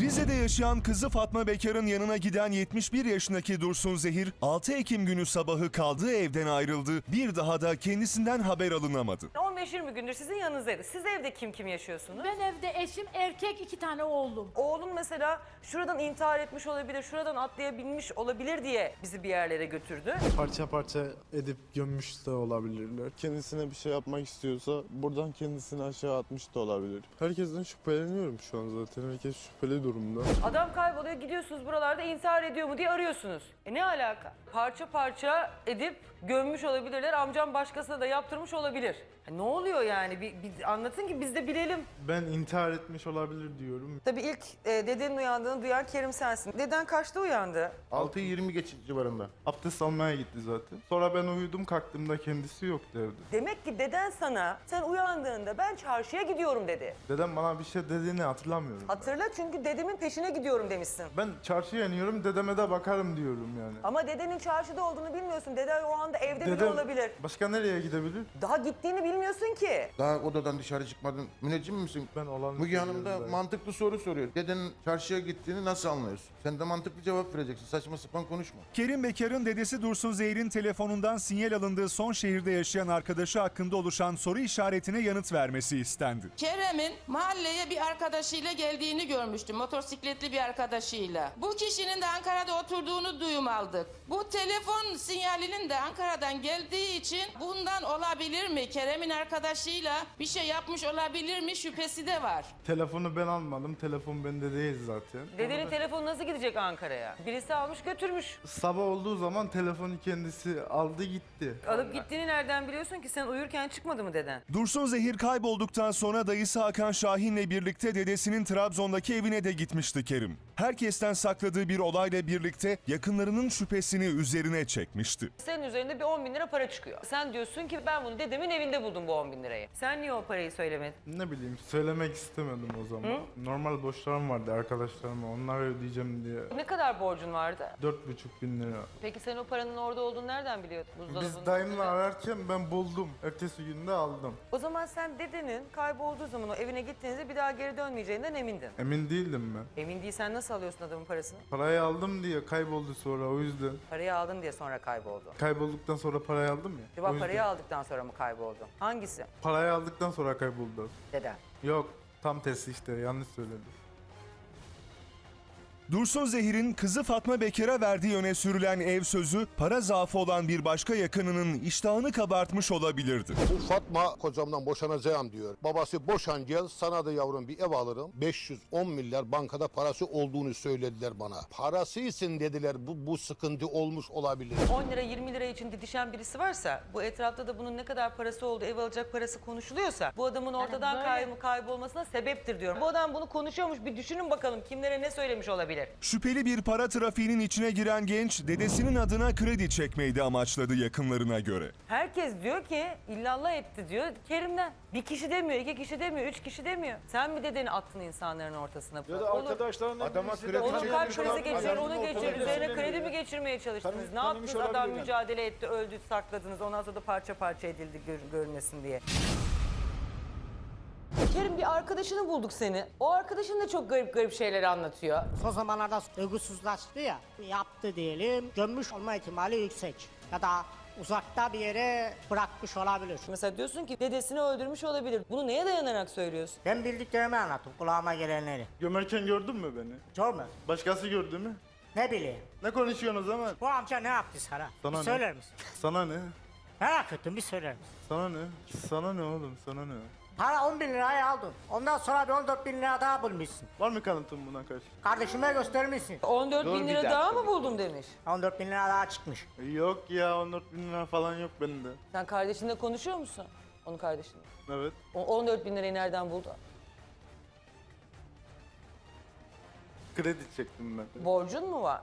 Rize'de yaşayan kızı Fatma Bekar'ın yanına giden 71 yaşındaki Dursun Zehir, 6 Ekim günü sabahı kaldığı evden ayrıldı. Bir daha da kendisinden haber alınamadı meşhur bir gündür sizin yanınızdaydı. Siz evde kim kim yaşıyorsunuz? Ben evde eşim, erkek, iki tane oğlum. Oğlun mesela şuradan intihar etmiş olabilir, şuradan atlayabilmiş olabilir diye bizi bir yerlere götürdü. Parça parça edip gömmüş de olabilirler. Kendisine bir şey yapmak istiyorsa buradan kendisini aşağı atmış da olabilir. Herkesten şüpheleniyorum şu an zaten. Herkes şüpheli durumda. Adam kayboluyor gidiyorsunuz buralarda intihar ediyor mu diye arıyorsunuz. E ne alaka? Parça parça edip gömmüş olabilirler. Amcam başkasına da yaptırmış olabilir. ne oluyor yani? Bir, bir anlatın ki biz de bilelim. Ben intihar etmiş olabilir diyorum. Tabii ilk e, dedenin uyandığını duyan Kerim sensin. Deden kaçta uyandı? 6'yı 20 geç civarında. Abdest almaya gitti zaten. Sonra ben uyudum kalktığımda kendisi yoktu evde. Demek ki deden sana sen uyandığında ben çarşıya gidiyorum dedi. Dedem bana bir şey dediğini hatırlamıyorum. ben. Hatırla çünkü dedemin peşine gidiyorum demişsin. Ben çarşıya iniyorum dedeme de bakarım diyorum yani. Ama dedenin çarşıda olduğunu bilmiyorsun. Dede o an anda evde bile olabilir. Başka nereye gidebilir? Daha gittiğini bilmiyorsun ki. Daha odadan dışarı çıkmadın. Müneccim misin? Ben olan... Müge Hanım da mantıklı soru soruyor. Dedenin çarşıya gittiğini nasıl anlıyorsun? Sen de mantıklı cevap vereceksin. Saçma sapan konuşma. Kerim Bekar'ın dedesi Dursun Zehir'in telefonundan sinyal alındığı son şehirde yaşayan arkadaşı hakkında oluşan soru işaretine yanıt vermesi istendi. Kerem'in mahalleye bir arkadaşıyla geldiğini görmüştüm. Motosikletli bir arkadaşıyla. Bu kişinin de Ankara'da oturduğunu duyum aldık. Bu telefon sinyalinin de Ankara'dan geldiği için bundan olabilir mi? Kerem'in arkadaşıyla bir şey yapmış olabilir mi? Şüphesi de var. Telefonu ben almadım. Telefon bende değil zaten. Dedenin telefonu nasıl gidecek Ankara'ya. Birisi almış götürmüş. Sabah olduğu zaman telefonu kendisi aldı gitti. Alıp gittiğini nereden biliyorsun ki sen uyurken çıkmadı mı deden? Dursun Zehir kaybolduktan sonra dayısı Hakan Şahin'le birlikte dedesinin Trabzon'daki evine de gitmişti Kerim. Herkesten sakladığı bir olayla birlikte yakınlarının şüphesini üzerine çekmişti. Senin üzerinde bir 10 bin lira para çıkıyor. Sen diyorsun ki ben bunu dedemin evinde buldum bu 10 bin lirayı. Sen niye o parayı söylemedin? Ne bileyim söylemek istemedim o zaman. Normal borçlarım vardı arkadaşlarıma. Onlara ödeyeceğim diye. Ne kadar borcun vardı? Dört buçuk bin lira. Peki sen o paranın orada olduğunu nereden biliyordun? Buzdolabının Biz dayımla ararken ben buldum. Ertesi günde aldım. O zaman sen dedenin kaybolduğu zaman o evine gittiğinizde bir daha geri dönmeyeceğinden emindin. Emin değildim ben. Emin değilsen nasıl alıyorsun adamın parasını? Parayı aldım diye kayboldu sonra o yüzden. Parayı aldım diye sonra kayboldu. Kaybolduktan sonra parayı aldım ya. Acaba parayı aldıktan sonra mı kayboldu? Hangisi? Parayı aldıktan sonra kayboldu. Deden. Yok tam tersi işte yanlış söyledim. Dursun Zehir'in kızı Fatma Bekir'e verdiği öne sürülen ev sözü para zaafı olan bir başka yakınının iştahını kabartmış olabilirdi. Bu Fatma kocamdan boşanacağım diyor. Babası boşan gel sana da yavrum bir ev alırım. 510 milyar bankada parası olduğunu söylediler bana. Parası için dediler bu, bu sıkıntı olmuş olabilir. 10 lira 20 lira için didişen birisi varsa bu etrafta da bunun ne kadar parası oldu ev alacak parası konuşuluyorsa bu adamın ortadan yani kaybolmasına sebeptir diyorum. Bu adam bunu konuşuyormuş bir düşünün bakalım kimlere ne söylemiş olabilir gelir. Şüpheli bir para trafiğinin içine giren genç dedesinin adına kredi çekmeyi de amaçladı yakınlarına göre. Herkes diyor ki illallah etti diyor Kerim'den. Bir kişi demiyor, iki kişi demiyor, üç kişi demiyor. Sen mi dedeni attın insanların ortasına? Ya da arkadaşlarından Adama kredi Onun kalp krizi olan onu geçiyor. Üzerine şey kredi mi geçirmeye çalıştınız? Tanı- Ne yaptınız? Adam mücadele etti, öldü, sakladınız. Ondan sonra da parça parça edildi gör- görünesin diye. Kerim bir arkadaşını bulduk seni. O arkadaşın da çok garip garip şeyleri anlatıyor. Son zamanlarda duygusuzlaştı ya. Yaptı diyelim. Gömmüş olma ihtimali yüksek. Ya da uzakta bir yere bırakmış olabilir. Mesela diyorsun ki dedesini öldürmüş olabilir. Bunu neye dayanarak söylüyorsun? Ben bildiklerimi anlattım kulağıma gelenleri. Gömerken gördün mü beni? Sorma. Başkası gördü mü? Ne bileyim. Ne konuşuyorsunuz ama? Bu amca ne yaptı sana? Sana bir ne? Söyler misin? Sana ne? Merak ettim bir söyler misin? Sana ne? Sana ne oğlum sana ne? Para 10 bin liraya aldım. Ondan sonra bir 14 bin lira daha bulmuşsun. Var mı kanıtın bundan karşı? Kardeşime göstermişsin. 14 Dur bin lira daha mı buldum demiş. 14 bin lira daha çıkmış. E, yok ya 14 bin lira falan yok bende. Sen kardeşinle konuşuyor musun? Onun kardeşinle. Evet. O 14 bin lirayı nereden buldu? Kredi çektim ben. Borcun mu var?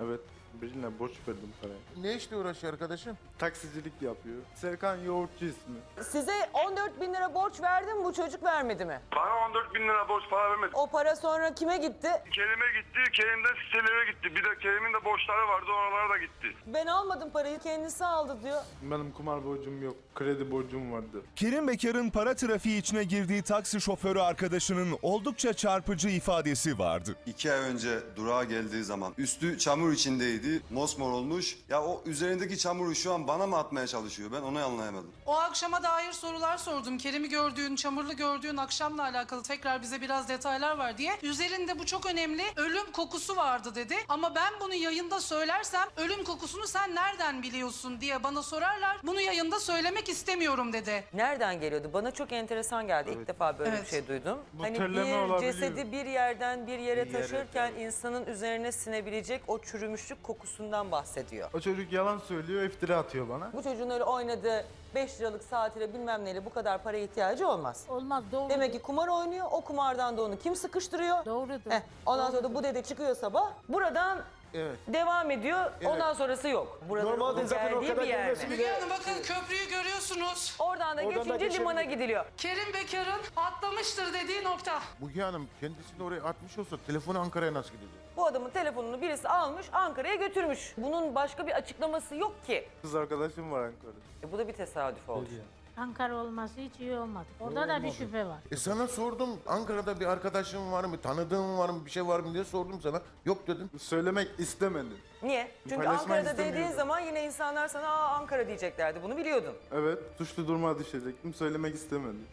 Evet birine borç verdim parayı. Ne işle uğraşıyor arkadaşım? taksicilik yapıyor. Serkan Yoğurtçu ismi. Size 14 bin lira borç verdim bu çocuk vermedi mi? Bana 14 bin lira borç para vermedi. O para sonra kime gitti? Kerim'e gitti, Kerim'den Selim'e gitti. Bir de Kerim'in de borçları vardı oralara da gitti. Ben almadım parayı kendisi aldı diyor. Benim kumar borcum yok, kredi borcum vardı. Kerim Bekar'ın para trafiği içine girdiği taksi şoförü arkadaşının oldukça çarpıcı ifadesi vardı. İki ay önce durağa geldiği zaman üstü çamur içindeydi, mosmor olmuş. Ya o üzerindeki çamuru şu an bana mı atmaya çalışıyor? Ben onu anlayamadım. O akşama dair sorular sordum. Kerim'i gördüğün, çamurlu gördüğün akşamla alakalı tekrar bize biraz detaylar var diye. Üzerinde bu çok önemli ölüm kokusu vardı dedi. Ama ben bunu yayında söylersem ölüm kokusunu sen nereden biliyorsun diye bana sorarlar. Bunu yayında söylemek istemiyorum dedi. Nereden geliyordu? Bana çok enteresan geldi. İlk defa böyle Evet. bir şey duydum. Bu hani bir terleme cesedi bir yerden bir yere taşırken insanın üzerine sinebilecek o çürümüşlük kokusundan bahsediyor. O çocuk yalan söylüyor, iftira atıyor anlatıyor bana. Bu çocuğun öyle oynadığı 5 liralık saatiyle bilmem neyle bu kadar para ihtiyacı olmaz. Olmaz doğru. Demek ki kumar oynuyor. O kumardan da onu kim sıkıştırıyor? Doğrudur. Heh, ondan sonra da bu dede çıkıyor sabah. Buradan Evet. Devam ediyor. Evet. Ondan sonrası yok. Buraların Normalde zaten o kadar bir yer mi? Müge Hanım bakın köprüyü görüyorsunuz. Oradan da Oradan geçince geçebilir. limana gidiliyor. Kerim Bekar'ın atlamıştır dediği nokta. Müge Hanım kendisini oraya atmış olsa telefonu Ankara'ya nasıl gidecek? Bu adamın telefonunu birisi almış Ankara'ya götürmüş. Bunun başka bir açıklaması yok ki. Kız arkadaşım var Ankara'da. E, bu da bir tesadüf oldu. Peki. Ankara olması hiç iyi olmadı. Orada da bir şüphe var. E sana sordum Ankara'da bir arkadaşın var mı, tanıdığın var mı, bir şey var mı diye sordum sana. Yok dedin. Söylemek istemedin. Niye? Çünkü Paylaşmak Ankara'da dediğin zaman yine insanlar sana Aa, Ankara diyeceklerdi. Bunu biliyordun. Evet, suçlu durma düşecektim. Söylemek istemedim.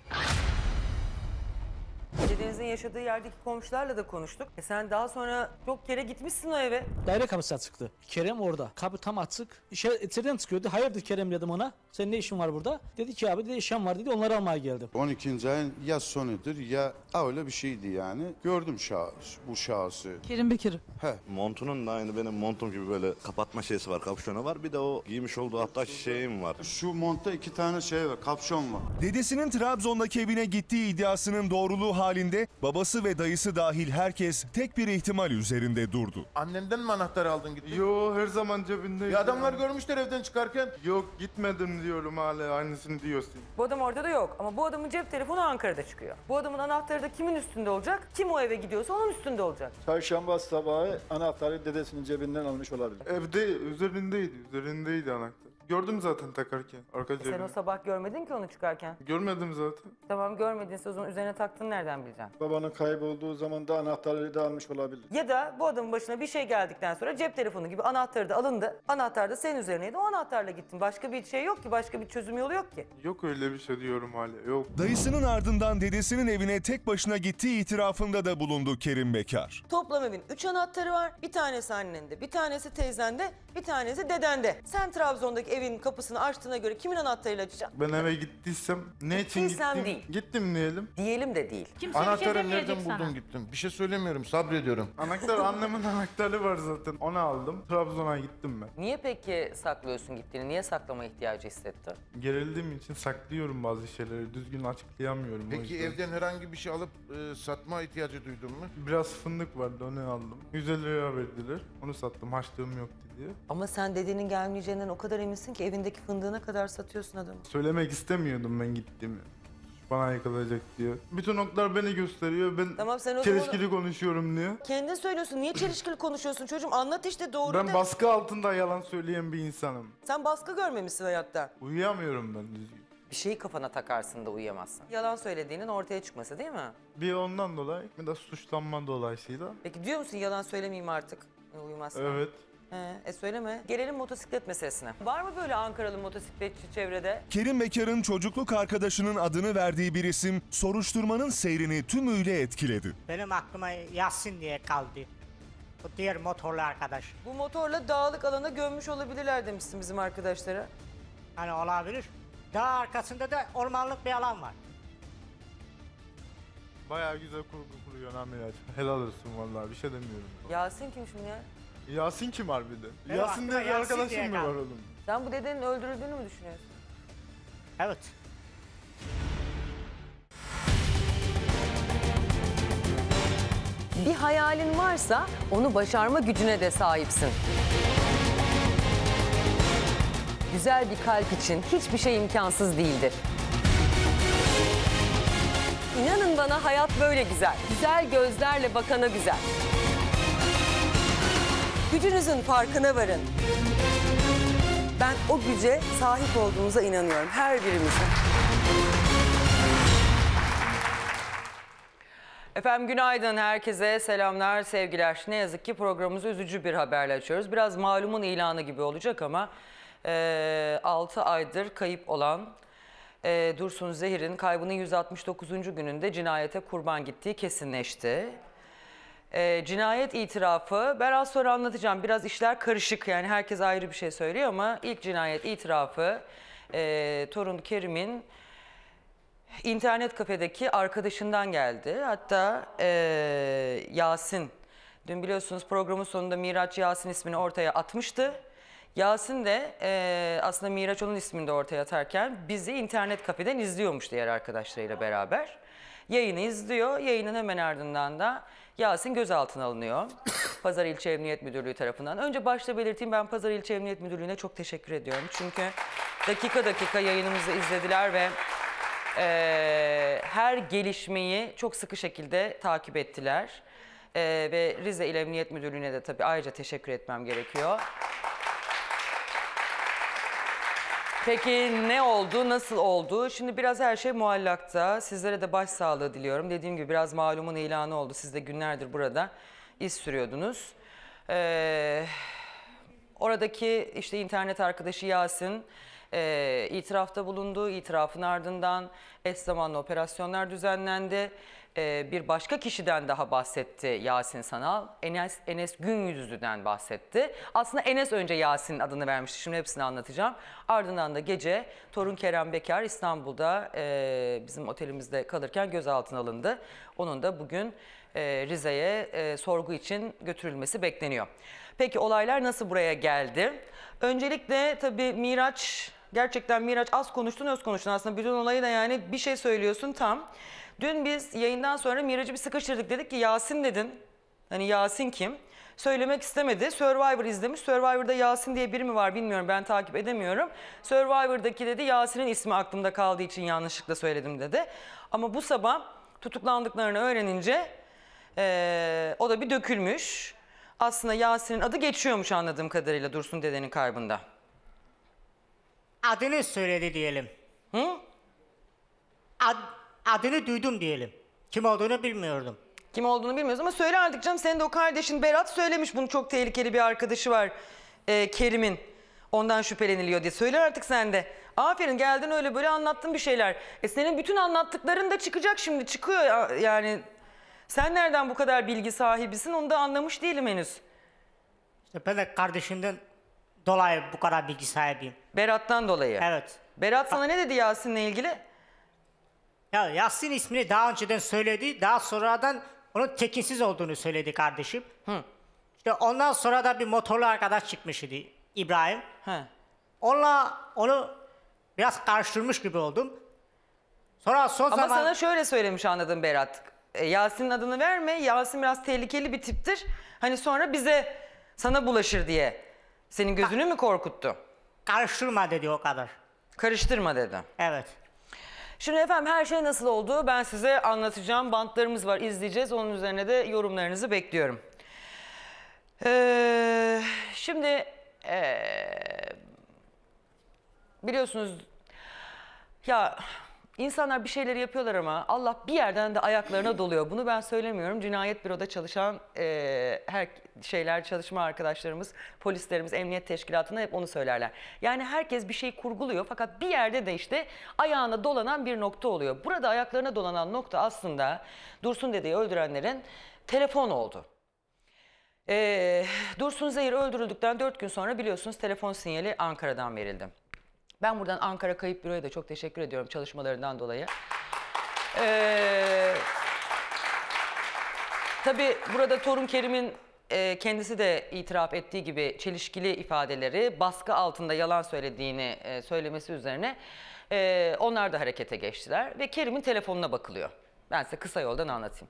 Dedenizin yaşadığı yerdeki komşularla da konuştuk. E sen daha sonra çok kere gitmişsin o eve. Daire kapısı çıktı. Kerem orada. Kapı tam açık. İşe, içeriden çıkıyordu. Hayırdır Kerem dedim ona. Sen ne işin var burada? Dedi ki abi dedi işim var dedi. Onları almaya geldim. 12. ayın ya sonudur ya A öyle bir şeydi yani. Gördüm şahıs, bu şahsı. Kerim Bekir. He. Montunun da aynı benim montum gibi böyle kapatma şeysi var. Kapşonu var. Bir de o giymiş olduğu hatta şeyim var. Şu montta iki tane şey var. Kapşon var. Dedesinin Trabzon'daki evine gittiği iddiasının doğruluğu halinde babası ve dayısı dahil herkes tek bir ihtimal üzerinde durdu. Annemden mi anahtarı aldın gittin? Yo her zaman cebindeydi. Ya adamlar ya. görmüşler evden çıkarken. Yok gitmedim diyorum hala aynısını diyorsun. Bu adam orada da yok ama bu adamın cep telefonu Ankara'da çıkıyor. Bu adamın anahtarı da kimin üstünde olacak? Kim o eve gidiyorsa onun üstünde olacak. Çarşamba sabahı anahtarı dedesinin cebinden almış olabilir. Evde üzerindeydi, üzerindeydi anahtar. Gördüm zaten takarken arka e Sen o sabah görmedin ki onu çıkarken. Görmedim zaten. Tamam görmedinse o zaman üzerine taktın nereden bileceksin? Babanın kaybolduğu zaman da anahtarları da almış olabilir. Ya da bu adamın başına bir şey geldikten sonra cep telefonu gibi anahtarı da alındı. Anahtar da senin üzerineydi. O anahtarla gittin. Başka bir şey yok ki. Başka bir çözüm yolu yok ki. Yok öyle bir şey diyorum hala. Yok. Dayısının ardından dedesinin evine tek başına gittiği itirafında da bulundu Kerim Bekar. Toplam evin 3 anahtarı var. Bir tanesi annende, bir tanesi teyzende, bir tanesi dedende. Sen Trabzon'daki evin kapısını açtığına göre kimin anahtarıyla açacak? Ben eve gittiysem ne için gittim? değil. Gittim diyelim. Diyelim de değil. Kimse bir şey Anahtarı nereden sana. buldum gittim. Bir şey söylemiyorum sabrediyorum. Anahtar annemin anahtarı var zaten. Onu aldım. Trabzon'a gittim ben. Niye peki saklıyorsun gittiğini? Niye saklama ihtiyacı hissetti? Gerildiğim için saklıyorum bazı şeyleri. Düzgün açıklayamıyorum. Peki evden herhangi bir şey alıp e, satma ihtiyacı duydun mu? Biraz fındık vardı onu aldım. 150 lira verdiler. Onu sattım. Haçlığım yoktu diyor. Ama sen dedenin gelmeyeceğinden o kadar eminsin ki evindeki fındığına kadar satıyorsun adamı. Söylemek istemiyordum ben gittim. Bana yakalayacak diyor. Bütün noktalar beni gösteriyor. Ben Tamam, sen o zaman- çelişkili konuşuyorum diyor. Kendin söylüyorsun. Niye çelişkili konuşuyorsun çocuğum? Anlat işte doğru Ben de. baskı altında yalan söyleyen bir insanım. Sen baskı görmemişsin hayatta. Uyuyamıyorum ben düzgün. Bir şeyi kafana takarsın da uyuyamazsın. Yalan söylediğinin ortaya çıkması değil mi? Bir ondan dolayı bir de suçlanma dolayısıyla. Peki diyor musun yalan söylemeyeyim artık? Uyumazsın. Evet. He, e söyleme. Gelelim motosiklet meselesine. Var mı böyle Ankaralı motosikletçi çevrede? Kerim Bekar'ın çocukluk arkadaşının adını verdiği bir isim soruşturmanın seyrini tümüyle etkiledi. Benim aklıma Yasin diye kaldı. Bu diğer motorlu arkadaş. Bu motorla dağlık alana gömmüş olabilirler demişsin bizim arkadaşlara. Hani olabilir. Dağ arkasında da ormanlık bir alan var. Bayağı güzel kurgu kuruyor Amiraj. Helal olsun vallahi bir şey demiyorum. Yasin kim şimdi ya? Yasin kim harbiden? Evet, Yasin diye bir Yasin diye arkadaşım mı var oğlum? Sen bu dedenin öldürüldüğünü mü düşünüyorsun? Evet. Bir hayalin varsa onu başarma gücüne de sahipsin. Güzel bir kalp için hiçbir şey imkansız değildir. İnanın bana hayat böyle güzel. Güzel gözlerle bakana güzel. Gücünüzün farkına varın. Ben o güce sahip olduğumuza inanıyorum her birimizin. Efendim günaydın herkese. Selamlar, sevgiler. Ne yazık ki programımızı üzücü bir haberle açıyoruz. Biraz malumun ilanı gibi olacak ama e, 6 aydır kayıp olan e, Dursun Zehir'in kaybının 169. gününde cinayete kurban gittiği kesinleşti e, cinayet itirafı. Ben az sonra anlatacağım. Biraz işler karışık yani herkes ayrı bir şey söylüyor ama ilk cinayet itirafı e, torun Kerim'in internet kafedeki arkadaşından geldi. Hatta e, Yasin, dün biliyorsunuz programın sonunda Miraç Yasin ismini ortaya atmıştı. Yasin de e, aslında Miraç onun ismini de ortaya atarken bizi internet kafeden izliyormuş diğer arkadaşlarıyla beraber. Yayını izliyor. Yayının hemen ardından da Yasin gözaltına alınıyor. Pazar İlçe Emniyet Müdürlüğü tarafından. Önce başta belirteyim ben Pazar İlçe Emniyet Müdürlüğü'ne çok teşekkür ediyorum. Çünkü dakika dakika yayınımızı izlediler ve e, her gelişmeyi çok sıkı şekilde takip ettiler. E, ve Rize İl Emniyet Müdürlüğü'ne de tabii ayrıca teşekkür etmem gerekiyor. Peki ne oldu, nasıl oldu? Şimdi biraz her şey muallakta. Sizlere de başsağlığı diliyorum. Dediğim gibi biraz malumun ilanı oldu. Siz de günlerdir burada iz sürüyordunuz. Ee, oradaki işte internet arkadaşı Yasin e, itirafta bulundu. İtirafın ardından eş zamanlı operasyonlar düzenlendi. Ee, bir başka kişiden daha bahsetti Yasin Sanal. Enes, Enes Gün Yüzlü'den bahsetti. Aslında Enes önce Yasin'in adını vermişti. Şimdi hepsini anlatacağım. Ardından da gece torun Kerem Bekar İstanbul'da e, bizim otelimizde kalırken gözaltına alındı. Onun da bugün e, Rize'ye e, sorgu için götürülmesi bekleniyor. Peki olaylar nasıl buraya geldi? Öncelikle tabii Miraç Gerçekten Miraç az konuştun öz konuştun aslında. Bütün olayı da yani bir şey söylüyorsun tam. Dün biz yayından sonra Miraç'ı bir sıkıştırdık. Dedik ki Yasin dedin. Hani Yasin kim? Söylemek istemedi. Survivor izlemiş. Survivor'da Yasin diye biri mi var bilmiyorum. Ben takip edemiyorum. Survivor'daki dedi Yasin'in ismi aklımda kaldığı için yanlışlıkla söyledim dedi. Ama bu sabah tutuklandıklarını öğrenince ee, o da bir dökülmüş. Aslında Yasin'in adı geçiyormuş anladığım kadarıyla Dursun dedenin kaybında adını söyledi diyelim. Hı? Ad, adını duydum diyelim. Kim olduğunu bilmiyordum. Kim olduğunu bilmiyoruz ama söyle artık canım. Senin de o kardeşin Berat söylemiş bunu çok tehlikeli bir arkadaşı var e, Kerim'in. Ondan şüpheleniliyor diye. Söyle artık sen de. Aferin geldin öyle böyle anlattın bir şeyler. E senin bütün anlattıkların da çıkacak şimdi. Çıkıyor yani. Sen nereden bu kadar bilgi sahibisin onu da anlamış değilim henüz. İşte ben de kardeşimden dolayı bu kadar bilgi sahibiyim. Berat'tan dolayı. Evet. Berat sana ne dedi Yasin'le ilgili? Ya Yasin ismini daha önceden söyledi. Daha sonradan onun tekinsiz olduğunu söyledi kardeşim. Hı. İşte ondan sonra da bir motorlu arkadaş çıkmış idi İbrahim. He. Onunla onu biraz karıştırmış gibi oldum. Sonra son Ama zaman... sana şöyle söylemiş anladım Berat. E, Yasin'in adını verme. Yasin biraz tehlikeli bir tiptir. Hani sonra bize sana bulaşır diye senin gözünü mü korkuttu? Karıştırma dedi o kadar. Karıştırma dedi. Evet. Şimdi efendim her şey nasıl oldu ben size anlatacağım. Bantlarımız var izleyeceğiz. Onun üzerine de yorumlarınızı bekliyorum. Ee, şimdi ee, biliyorsunuz ya İnsanlar bir şeyleri yapıyorlar ama Allah bir yerden de ayaklarına doluyor. Bunu ben söylemiyorum. Cinayet büroda çalışan e, her şeyler çalışma arkadaşlarımız, polislerimiz, emniyet teşkilatında hep onu söylerler. Yani herkes bir şey kurguluyor fakat bir yerde de işte ayağına dolanan bir nokta oluyor. Burada ayaklarına dolanan nokta aslında Dursun dediği öldürenlerin telefon oldu. E, Dursun Zehir öldürüldükten 4 gün sonra biliyorsunuz telefon sinyali Ankara'dan verildi. Ben buradan Ankara Kayıp Büro'ya da çok teşekkür ediyorum çalışmalarından dolayı. Ee, tabii burada Torun Kerim'in e, kendisi de itiraf ettiği gibi çelişkili ifadeleri, baskı altında yalan söylediğini e, söylemesi üzerine e, onlar da harekete geçtiler ve Kerim'in telefonuna bakılıyor. Ben size kısa yoldan anlatayım.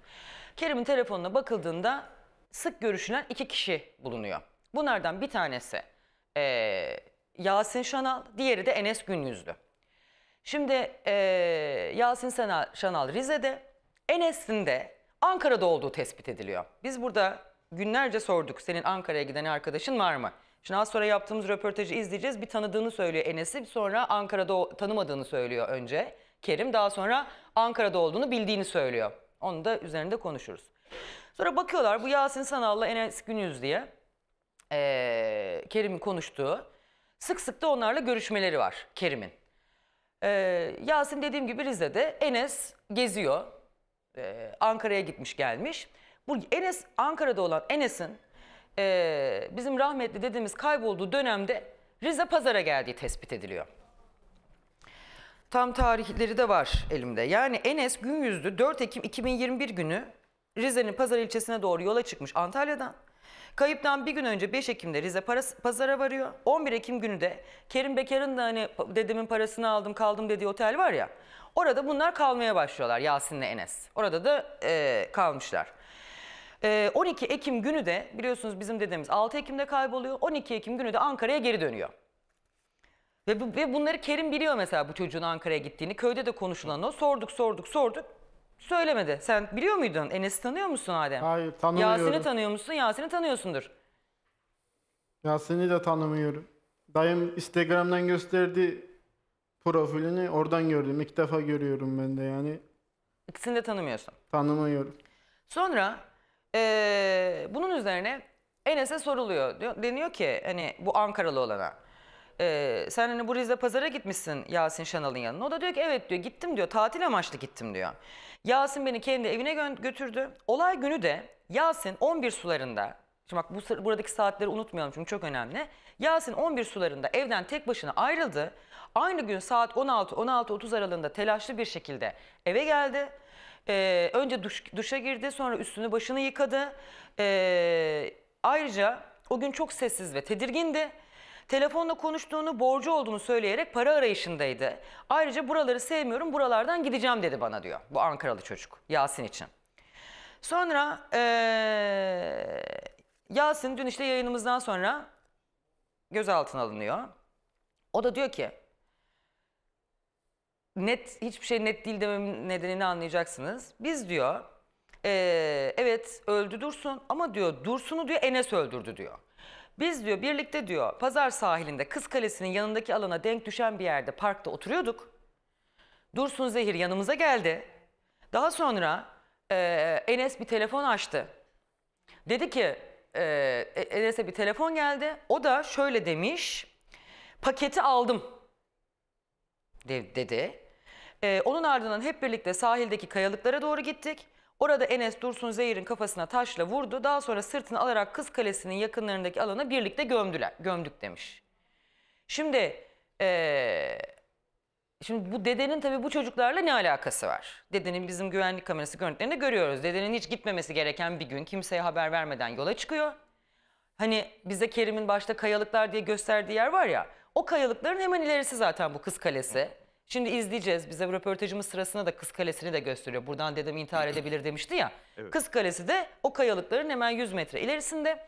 Kerim'in telefonuna bakıldığında sık görüşülen iki kişi bulunuyor. Bunlardan bir tanesi e, Yasin Şanal, diğeri de Enes Günyüzlü. Şimdi e, Yasin Senal, Şanal Rize'de, Enes'in de Ankara'da olduğu tespit ediliyor. Biz burada günlerce sorduk senin Ankara'ya giden arkadaşın var mı? Şimdi az sonra yaptığımız röportajı izleyeceğiz. Bir tanıdığını söylüyor Enes'i sonra Ankara'da tanımadığını söylüyor önce Kerim. Daha sonra Ankara'da olduğunu bildiğini söylüyor. Onu da üzerinde konuşuruz. Sonra bakıyorlar bu Yasin Sanal'la Enes Günüz diye e, Kerim'in konuştuğu Sık sık da onlarla görüşmeleri var Kerim'in. Ee, Yasin dediğim gibi Rize'de Enes geziyor. Ee, Ankara'ya gitmiş gelmiş. Bu Enes Ankara'da olan Enes'in e, bizim rahmetli dediğimiz kaybolduğu dönemde Rize pazara geldiği tespit ediliyor. Tam tarihleri de var elimde. Yani Enes gün yüzlü 4 Ekim 2021 günü Rize'nin Pazar ilçesine doğru yola çıkmış Antalya'dan. Kayıptan bir gün önce 5 Ekim'de Rize Paras, pazara varıyor. 11 Ekim günü de Kerim Bekar'ın da hani dedemin parasını aldım kaldım dediği otel var ya. Orada bunlar kalmaya başlıyorlar Yasin'le Enes. Orada da e, kalmışlar. E, 12 Ekim günü de biliyorsunuz bizim dedemiz 6 Ekim'de kayboluyor. 12 Ekim günü de Ankara'ya geri dönüyor. Ve, ve bunları Kerim biliyor mesela bu çocuğun Ankara'ya gittiğini. Köyde de konuşulan o. Sorduk sorduk sorduk söylemedi. Sen biliyor muydun? Enes'i tanıyor musun Adem? Hayır tanımıyorum. Yasin'i tanıyor musun? Yasin'i tanıyorsundur. Yasin'i de tanımıyorum. Dayım Instagram'dan gösterdi profilini. Oradan gördüm. İlk defa görüyorum ben de yani. İkisini de tanımıyorsun. Tanımıyorum. Sonra ee, bunun üzerine Enes'e soruluyor. deniyor ki hani bu Ankaralı olana e, sen hani bu Rize pazara gitmişsin Yasin Şanal'ın yanına. O da diyor ki evet diyor gittim diyor tatil amaçlı gittim diyor. Yasin beni kendi evine götürdü. Olay günü de Yasin 11 sularında Şimdi bak bu, buradaki saatleri unutmayalım çünkü çok önemli. Yasin 11 sularında evden tek başına ayrıldı. Aynı gün saat 16-16.30 aralığında telaşlı bir şekilde eve geldi. Ee, önce duş, duşa girdi sonra üstünü başını yıkadı. Ee, ayrıca o gün çok sessiz ve tedirgindi. Telefonla konuştuğunu, borcu olduğunu söyleyerek para arayışındaydı. Ayrıca buraları sevmiyorum, buralardan gideceğim dedi bana diyor. Bu Ankaralı çocuk Yasin için. Sonra ee, Yasin dün işte yayınımızdan sonra gözaltına alınıyor. O da diyor ki net hiçbir şey net değil dememin nedenini anlayacaksınız. Biz diyor ee, evet öldü Dursun ama diyor Dursun'u diyor Enes öldürdü diyor. Biz diyor birlikte diyor pazar sahilinde Kız Kalesi'nin yanındaki alana denk düşen bir yerde parkta oturuyorduk. Dursun Zehir yanımıza geldi. Daha sonra e, Enes bir telefon açtı. Dedi ki e, e Enes'e bir telefon geldi. O da şöyle demiş. Paketi aldım de, dedi. E, onun ardından hep birlikte sahildeki kayalıklara doğru gittik. Orada Enes Dursun Zehir'in kafasına taşla vurdu. Daha sonra sırtını alarak Kız Kalesi'nin yakınlarındaki alana birlikte gömdüler, gömdük demiş. Şimdi ee, şimdi bu dedenin tabii bu çocuklarla ne alakası var? Dedenin bizim güvenlik kamerası görüntülerinde görüyoruz. Dedenin hiç gitmemesi gereken bir gün kimseye haber vermeden yola çıkıyor. Hani bize Kerim'in başta kayalıklar diye gösterdiği yer var ya. O kayalıkların hemen ilerisi zaten bu Kız Kalesi. Şimdi izleyeceğiz. Bize röportajımız sırasında da Kız Kalesi'ni de gösteriyor. Buradan dedem intihar edebilir demişti ya. Evet. Kız Kalesi de o kayalıkların hemen 100 metre ilerisinde.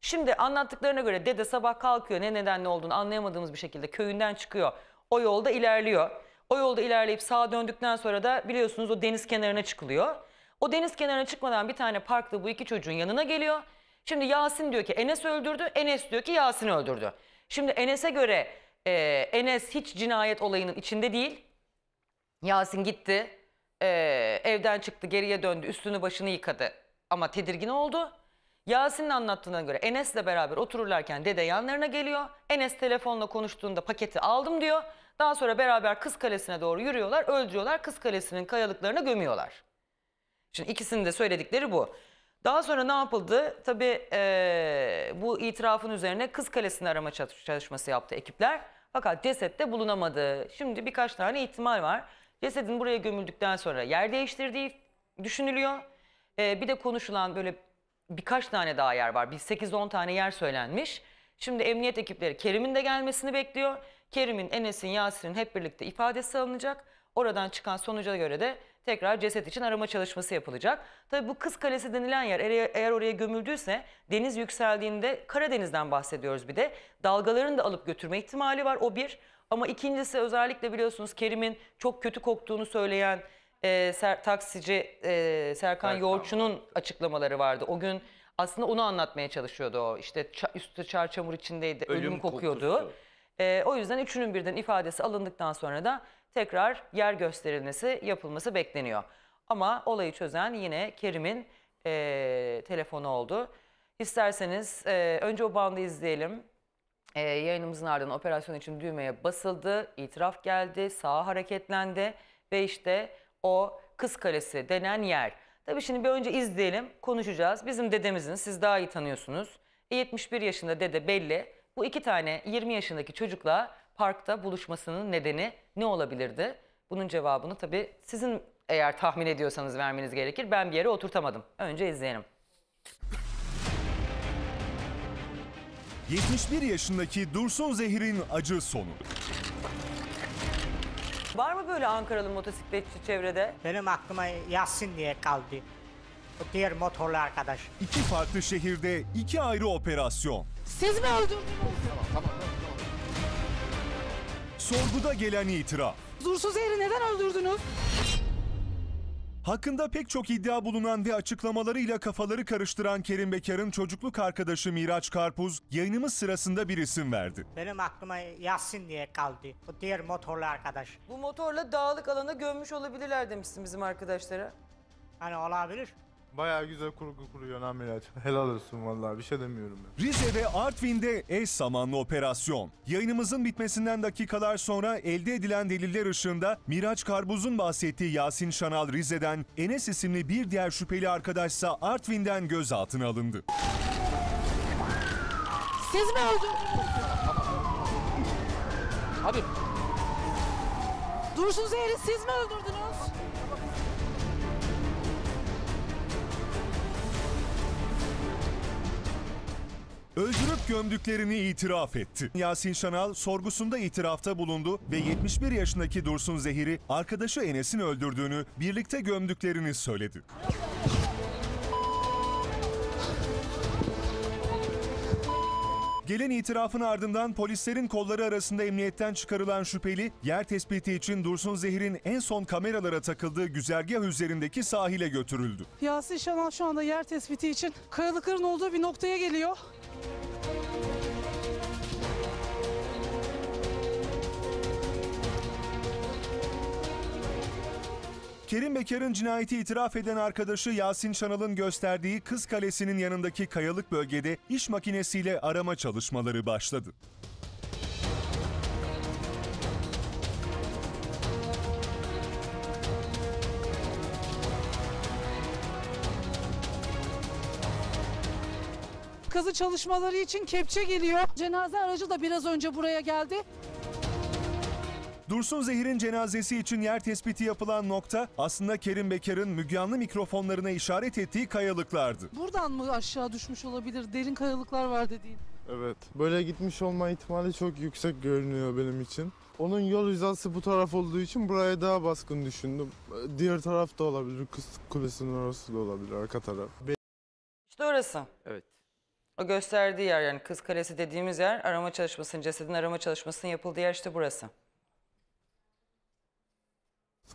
Şimdi anlattıklarına göre dede sabah kalkıyor. Ne neden ne olduğunu anlayamadığımız bir şekilde köyünden çıkıyor. O yolda ilerliyor. O yolda ilerleyip sağa döndükten sonra da biliyorsunuz o deniz kenarına çıkılıyor. O deniz kenarına çıkmadan bir tane parkta bu iki çocuğun yanına geliyor. Şimdi Yasin diyor ki Enes öldürdü. Enes diyor ki Yasin öldürdü. Şimdi Enes'e göre e, Enes hiç cinayet olayının içinde değil. Yasin gitti, e, evden çıktı, geriye döndü, üstünü başını yıkadı ama tedirgin oldu. Yasin'in anlattığına göre Enes'le beraber otururlarken dede yanlarına geliyor. Enes telefonla konuştuğunda paketi aldım diyor. Daha sonra beraber Kız Kalesi'ne doğru yürüyorlar, öldürüyorlar. Kız Kalesi'nin kayalıklarına gömüyorlar. Şimdi ikisinin de söyledikleri bu. Daha sonra ne yapıldı? Tabii e, bu itirafın üzerine Kız Kalesi'ni arama çalışması yaptı ekipler. Fakat de bulunamadı. Şimdi birkaç tane ihtimal var. Cesedin buraya gömüldükten sonra yer değiştirdiği düşünülüyor. E, bir de konuşulan böyle birkaç tane daha yer var. Bir 8-10 tane yer söylenmiş. Şimdi emniyet ekipleri Kerim'in de gelmesini bekliyor. Kerim'in, Enes'in, Yasir'in hep birlikte ifadesi alınacak. Oradan çıkan sonuca göre de tekrar ceset için arama çalışması yapılacak. Tabii bu Kız Kalesi denilen yer eğer oraya gömüldüyse deniz yükseldiğinde Karadeniz'den bahsediyoruz bir de. Dalgaların da alıp götürme ihtimali var o bir. Ama ikincisi özellikle biliyorsunuz Kerim'in çok kötü koktuğunu söyleyen e, ser, taksici e, Serkan Serkan. Yoğurçu'nun açıklamaları vardı. O gün aslında onu anlatmaya çalışıyordu o. İşte üstü çar çamur içindeydi, ölüm, ölüm kokuyordu. E, o yüzden üçünün birden ifadesi alındıktan sonra da tekrar yer gösterilmesi yapılması bekleniyor. Ama olayı çözen yine Kerim'in e, telefonu oldu. İsterseniz e, önce o bandı izleyelim. E, yayınımızın ardından operasyon için düğmeye basıldı, itiraf geldi, sağa hareketlendi ve işte o Kız Kalesi denen yer. Tabii şimdi bir önce izleyelim, konuşacağız. Bizim dedemizin, siz daha iyi tanıyorsunuz. 71 e, yaşında dede belli. Bu iki tane 20 yaşındaki çocukla parkta buluşmasının nedeni ne olabilirdi? Bunun cevabını tabii sizin eğer tahmin ediyorsanız vermeniz gerekir. Ben bir yere oturtamadım. Önce izleyelim. 71 yaşındaki Dursun Zehir'in acı sonu. Var mı böyle Ankaralı motosikletçi çevrede? Benim aklıma yazsın diye kaldı. Diğer motorlu arkadaş. İki farklı şehirde iki ayrı operasyon. Siz mi öldürdünüz? Tamam tamam. Sorguda gelen itiraf. Zursuz eri neden öldürdünüz? Hakkında pek çok iddia bulunan ve açıklamalarıyla kafaları karıştıran Kerim Bekar'ın çocukluk arkadaşı Miraç Karpuz yayınımız sırasında bir isim verdi. Benim aklıma Yasin diye kaldı. O diğer motorlu arkadaş. Bu motorla dağlık alana gömmüş olabilirler demişsin bizim arkadaşlara. Hani olabilir. Bayağı güzel kurgu kuruyor ameliyat. Helal olsun vallahi bir şey demiyorum ben. Rize ve Artvin'de eş zamanlı operasyon. Yayınımızın bitmesinden dakikalar sonra elde edilen deliller ışığında Miraç Karbuz'un bahsettiği Yasin Şanal Rize'den, Enes isimli bir diğer şüpheli arkadaşsa Artvin'den gözaltına alındı. Siz mi öldürdünüz? Hadi. Dursun Zehri siz mi öldürdünüz? Öldürüp gömdüklerini itiraf etti. Yasin Şanal sorgusunda itirafta bulundu ve 71 yaşındaki Dursun Zehir'i arkadaşı Enes'in öldürdüğünü, birlikte gömdüklerini söyledi. Gelen itirafın ardından polislerin kolları arasında emniyetten çıkarılan şüpheli, yer tespiti için Dursun Zehir'in en son kameralara takıldığı güzergah üzerindeki sahile götürüldü. Yasin Şanal şu anda yer tespiti için kayalıkların olduğu bir noktaya geliyor. Kerim Bekar'ın cinayeti itiraf eden arkadaşı Yasin Şanal'ın gösterdiği Kız Kalesi'nin yanındaki kayalık bölgede iş makinesiyle arama çalışmaları başladı. kazı çalışmaları için kepçe geliyor. Cenaze aracı da biraz önce buraya geldi. Dursun Zehir'in cenazesi için yer tespiti yapılan nokta aslında Kerim Bekar'ın Müge mikrofonlarına işaret ettiği kayalıklardı. Buradan mı aşağı düşmüş olabilir? Derin kayalıklar var dediğin. Evet. Böyle gitmiş olma ihtimali çok yüksek görünüyor benim için. Onun yol hizası bu taraf olduğu için buraya daha baskın düşündüm. Ee, diğer taraf da olabilir. Kız kulesinin orası da olabilir. Arka taraf. İşte orası. Evet. O gösterdiği yer yani Kız Kalesi dediğimiz yer arama çalışmasının, cesedin arama çalışmasının yapıldığı yer işte burası.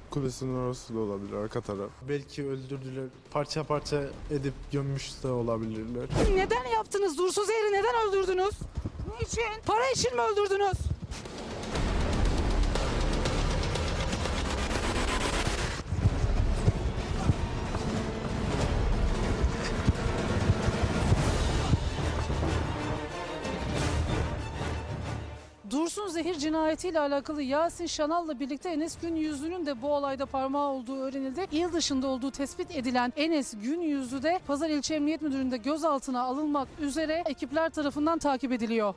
Kulesinin orası da olabilir arka taraf. Belki öldürdüler. Parça parça edip gömmüş de olabilirler. Neden yaptınız? Dursuz yeri neden öldürdünüz? Niçin? Para için mi öldürdünüz? cinayetiyle alakalı Yasin Şanal'la birlikte Enes Gün Yüzlü'nün de bu olayda parmağı olduğu öğrenildi. İl dışında olduğu tespit edilen Enes Gün Yüzlü de Pazar İlçe Emniyet Müdürlüğü'nde gözaltına alınmak üzere ekipler tarafından takip ediliyor.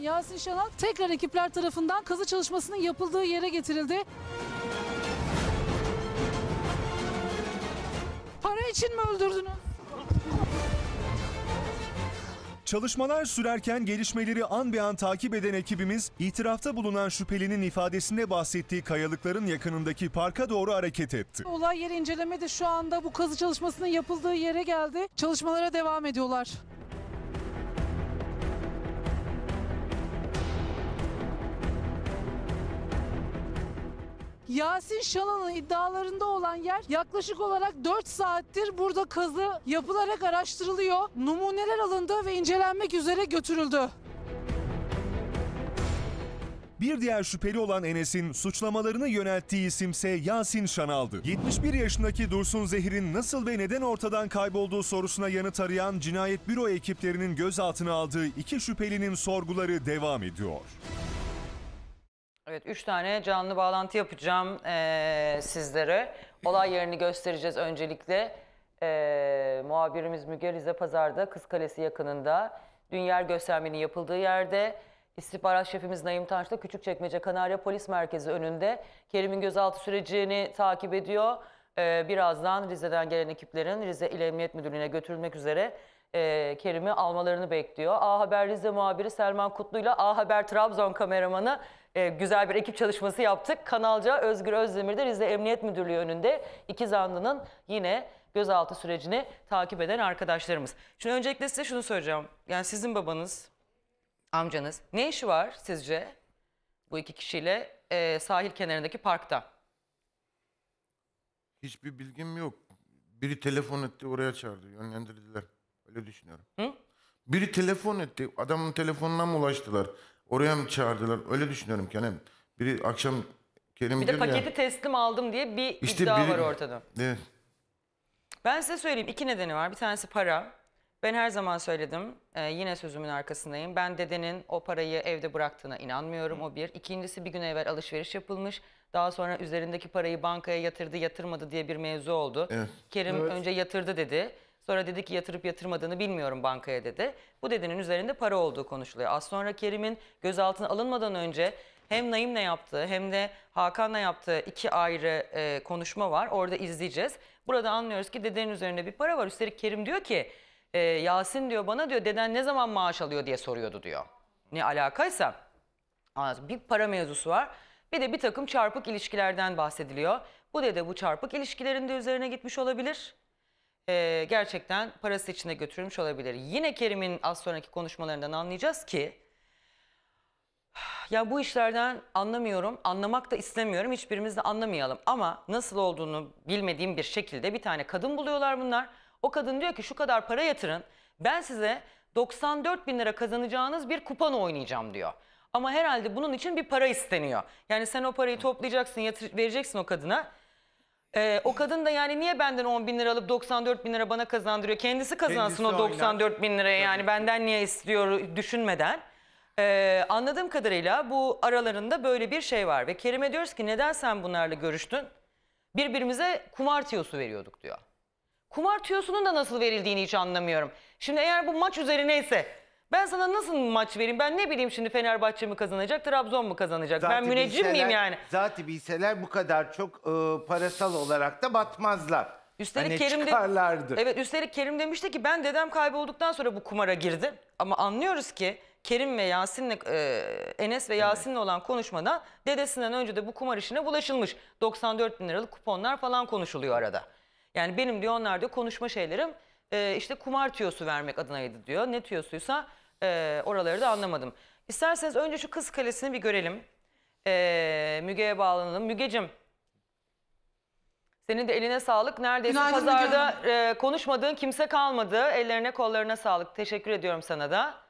Yasin Şanal tekrar ekipler tarafından kazı çalışmasının yapıldığı yere getirildi. Para için mi öldürdünüz? Çalışmalar sürerken gelişmeleri an be an takip eden ekibimiz, itirafta bulunan şüphelinin ifadesinde bahsettiği kayalıkların yakınındaki parka doğru hareket etti. Olay yeri incelemede şu anda bu kazı çalışmasının yapıldığı yere geldi. Çalışmalara devam ediyorlar. Yasin Şalan'ın iddialarında olan yer yaklaşık olarak 4 saattir burada kazı yapılarak araştırılıyor. Numuneler alındı ve incelenmek üzere götürüldü. Bir diğer şüpheli olan Enes'in suçlamalarını yönelttiği isimse Yasin Şanal'dı. 71 yaşındaki Dursun Zehir'in nasıl ve neden ortadan kaybolduğu sorusuna yanıt arayan cinayet büro ekiplerinin gözaltına aldığı iki şüphelinin sorguları devam ediyor. Evet, üç tane canlı bağlantı yapacağım e, sizlere. Olay yerini göstereceğiz öncelikle. E, muhabirimiz Müge Rize Pazar'da, Kız Kalesi yakınında, dün yer göstermenin yapıldığı yerde, İstihbarat şefimiz Naim Tanç da Küçükçekmece Kanarya Polis Merkezi önünde Kerim'in gözaltı sürecini takip ediyor. E, birazdan Rize'den gelen ekiplerin Rize İl Emniyet Müdürlüğü'ne götürülmek üzere Kerim'i almalarını bekliyor. A Haber Rize muhabiri Selman Kutlu ile A Haber Trabzon kameramanı e, güzel bir ekip çalışması yaptık. Kanalca Özgür Özdemir de Rize Emniyet Müdürlüğü önünde iki zanlının yine gözaltı sürecini takip eden arkadaşlarımız. Şimdi öncelikle size şunu söyleyeceğim. Yani sizin babanız, amcanız ne işi var sizce bu iki kişiyle e, sahil kenarındaki parkta? Hiçbir bilgim yok. Biri telefon etti oraya çağırdı. Yönlendirdiler. Öyle düşünüyorum. Hı? Biri telefon etti. Adamın telefonuna mı ulaştılar? Oraya mı çağırdılar? Öyle düşünüyorum Kenem. Biri akşam Kerim Bir de paketi ya, teslim aldım diye bir işte iddia biri, var ortada. Ben size söyleyeyim iki nedeni var. Bir tanesi para. Ben her zaman söyledim. Ee, yine sözümün arkasındayım. Ben dedenin o parayı evde bıraktığına inanmıyorum. O bir. İkincisi bir gün evvel alışveriş yapılmış. Daha sonra üzerindeki parayı bankaya yatırdı yatırmadı diye bir mevzu oldu. Evet. Kerim Evet. önce yatırdı dedi. Sonra dedi ki yatırıp yatırmadığını bilmiyorum bankaya dedi. Bu dedenin üzerinde para olduğu konuşuluyor. Az sonra Kerim'in gözaltına alınmadan önce hem Naim'le yaptığı hem de Hakan'la yaptığı iki ayrı e, konuşma var. Orada izleyeceğiz. Burada anlıyoruz ki dedenin üzerinde bir para var. Üstelik Kerim diyor ki e, Yasin diyor bana diyor deden ne zaman maaş alıyor diye soruyordu diyor. Ne alakaysa. Bir para mevzusu var. Bir de bir takım çarpık ilişkilerden bahsediliyor. Bu dede bu çarpık ilişkilerin de üzerine gitmiş olabilir e, gerçekten parası içinde götürmüş olabilir. Yine Kerim'in az sonraki konuşmalarından anlayacağız ki ya bu işlerden anlamıyorum, anlamak da istemiyorum. Hiçbirimiz de anlamayalım. Ama nasıl olduğunu bilmediğim bir şekilde bir tane kadın buluyorlar bunlar. O kadın diyor ki şu kadar para yatırın. Ben size 94 bin lira kazanacağınız bir kupon oynayacağım diyor. Ama herhalde bunun için bir para isteniyor. Yani sen o parayı toplayacaksın, yatır, vereceksin o kadına. Ee, o kadın da yani niye benden 10 bin lira alıp 94 bin lira bana kazandırıyor? Kendisi kazansın Kendisi o 94 oynar. bin liraya yani Tabii. benden niye istiyor düşünmeden. Ee, anladığım kadarıyla bu aralarında böyle bir şey var. Ve Kerim'e diyoruz ki neden sen bunlarla görüştün? Birbirimize kumar tiyosu veriyorduk diyor. Kumar tiyosunun da nasıl verildiğini hiç anlamıyorum. Şimdi eğer bu maç üzerineyse ben sana nasıl maç vereyim? Ben ne bileyim şimdi Fenerbahçe mi kazanacak, Trabzon mu kazanacak? Zaten ben müneccim bilseler, miyim yani? Zaten bilseler bu kadar çok e, parasal olarak da batmazlar. Üstelik hani Kerim çıkarlardı. De, evet, üstelik Kerim demişti ki ben dedem kaybolduktan sonra bu kumara girdim. Ama anlıyoruz ki Kerim ve Yasin'le e, Enes ve Yasin'le olan konuşmada dedesinden önce de bu kumar işine bulaşılmış. 94 bin liralık kuponlar falan konuşuluyor arada. Yani benim diyor onlar diyor konuşma şeylerim e, işte kumar tüyosu vermek adınaydı diyor. Ne tüyosuysa e, oraları da anlamadım. İsterseniz önce şu kız kalesini bir görelim. E, Müge'ye bağlanalım. Müge'cim senin de eline sağlık. Neredeyse Günaydın pazarda e, konuşmadığın kimse kalmadı. Ellerine kollarına sağlık. Teşekkür ediyorum sana da.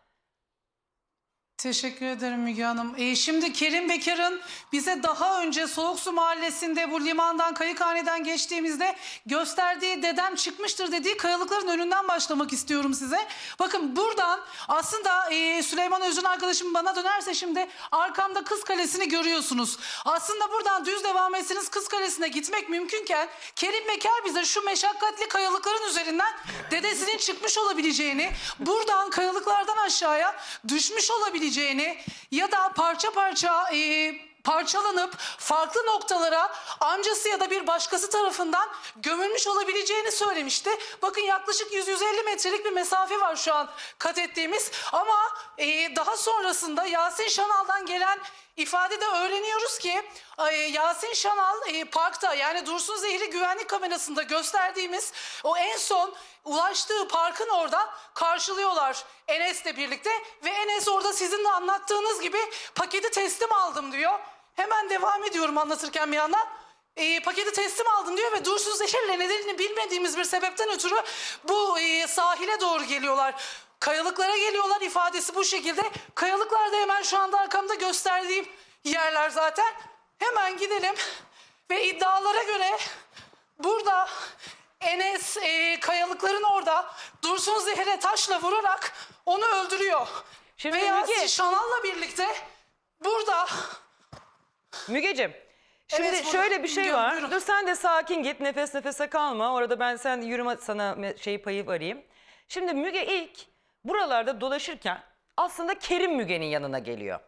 Teşekkür ederim Müge Hanım. Ee, şimdi Kerim Bekar'ın bize daha önce Soğuksu Mahallesi'nde bu limandan kayıkhaneden geçtiğimizde gösterdiği dedem çıkmıştır dediği kayalıkların önünden başlamak istiyorum size. Bakın buradan aslında e, Süleyman Özün arkadaşım bana dönerse şimdi arkamda Kız Kalesi'ni görüyorsunuz. Aslında buradan düz devam etseniz Kız Kalesi'ne gitmek mümkünken Kerim Bekar bize şu meşakkatli kayalıkların üzerinden dedesinin çıkmış olabileceğini buradan kayalıklardan aşağıya düşmüş olabileceğini olabileceğini ya da parça parça e, parçalanıp farklı noktalara amcası ya da bir başkası tarafından gömülmüş olabileceğini söylemişti. Bakın yaklaşık 100-150 metrelik bir mesafe var şu an kat ettiğimiz ama e, daha sonrasında Yasin Şanal'dan gelen İfadede öğreniyoruz ki Yasin Şanal e, parkta yani Dursun Zehri güvenlik kamerasında gösterdiğimiz o en son ulaştığı parkın orada karşılıyorlar Enes'le birlikte ve Enes orada sizin de anlattığınız gibi paketi teslim aldım diyor. Hemen devam ediyorum anlatırken bir yandan e, paketi teslim aldım diyor ve Dursun Zeşer'le nedenini bilmediğimiz bir sebepten ötürü bu e, sahile doğru geliyorlar. Kayalıklara geliyorlar ifadesi bu şekilde. kayalıklarda hemen şu anda arkamda gösterdiğim yerler zaten. Hemen gidelim ve iddialara göre burada Enes e, kayalıkların orada Dursun zehre taşla vurarak onu öldürüyor. Şimdi Veya Müge... Şanal'la birlikte burada... Mügeciğim, şimdi evet, şöyle bir şey var. Buyurun. Dur sen de sakin git, nefes nefese kalma. Orada ben sen yürüme sana şey payı varayım. Şimdi Müge ilk buralarda dolaşırken aslında Kerim Müge'nin yanına geliyor.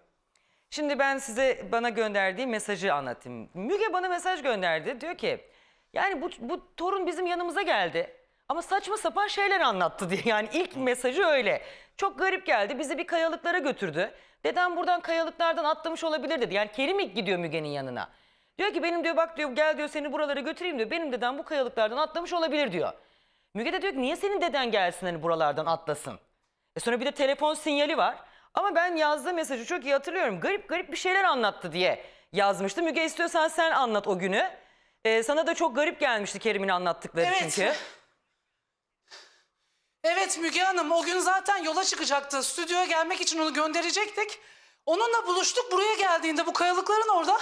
Şimdi ben size bana gönderdiği mesajı anlatayım. Müge bana mesaj gönderdi. Diyor ki yani bu, bu torun bizim yanımıza geldi. Ama saçma sapan şeyler anlattı diye. Yani ilk mesajı öyle. Çok garip geldi. Bizi bir kayalıklara götürdü. Dedem buradan kayalıklardan atlamış olabilir dedi. Yani Kerim ilk gidiyor Müge'nin yanına. Diyor ki benim diyor bak diyor gel diyor seni buralara götüreyim diyor. Benim dedem bu kayalıklardan atlamış olabilir diyor. Müge de diyor ki niye senin deden gelsin hani buralardan atlasın? E sonra bir de telefon sinyali var. Ama ben yazdığı mesajı çok iyi hatırlıyorum. Garip garip bir şeyler anlattı diye yazmıştı. Müge istiyorsan sen anlat o günü. Ee, sana da çok garip gelmişti Kerim'in anlattıkları Evet. çünkü. Evet Müge Hanım o gün zaten yola çıkacaktı. Stüdyoya gelmek için onu gönderecektik. Onunla buluştuk buraya geldiğinde bu kayalıkların orada.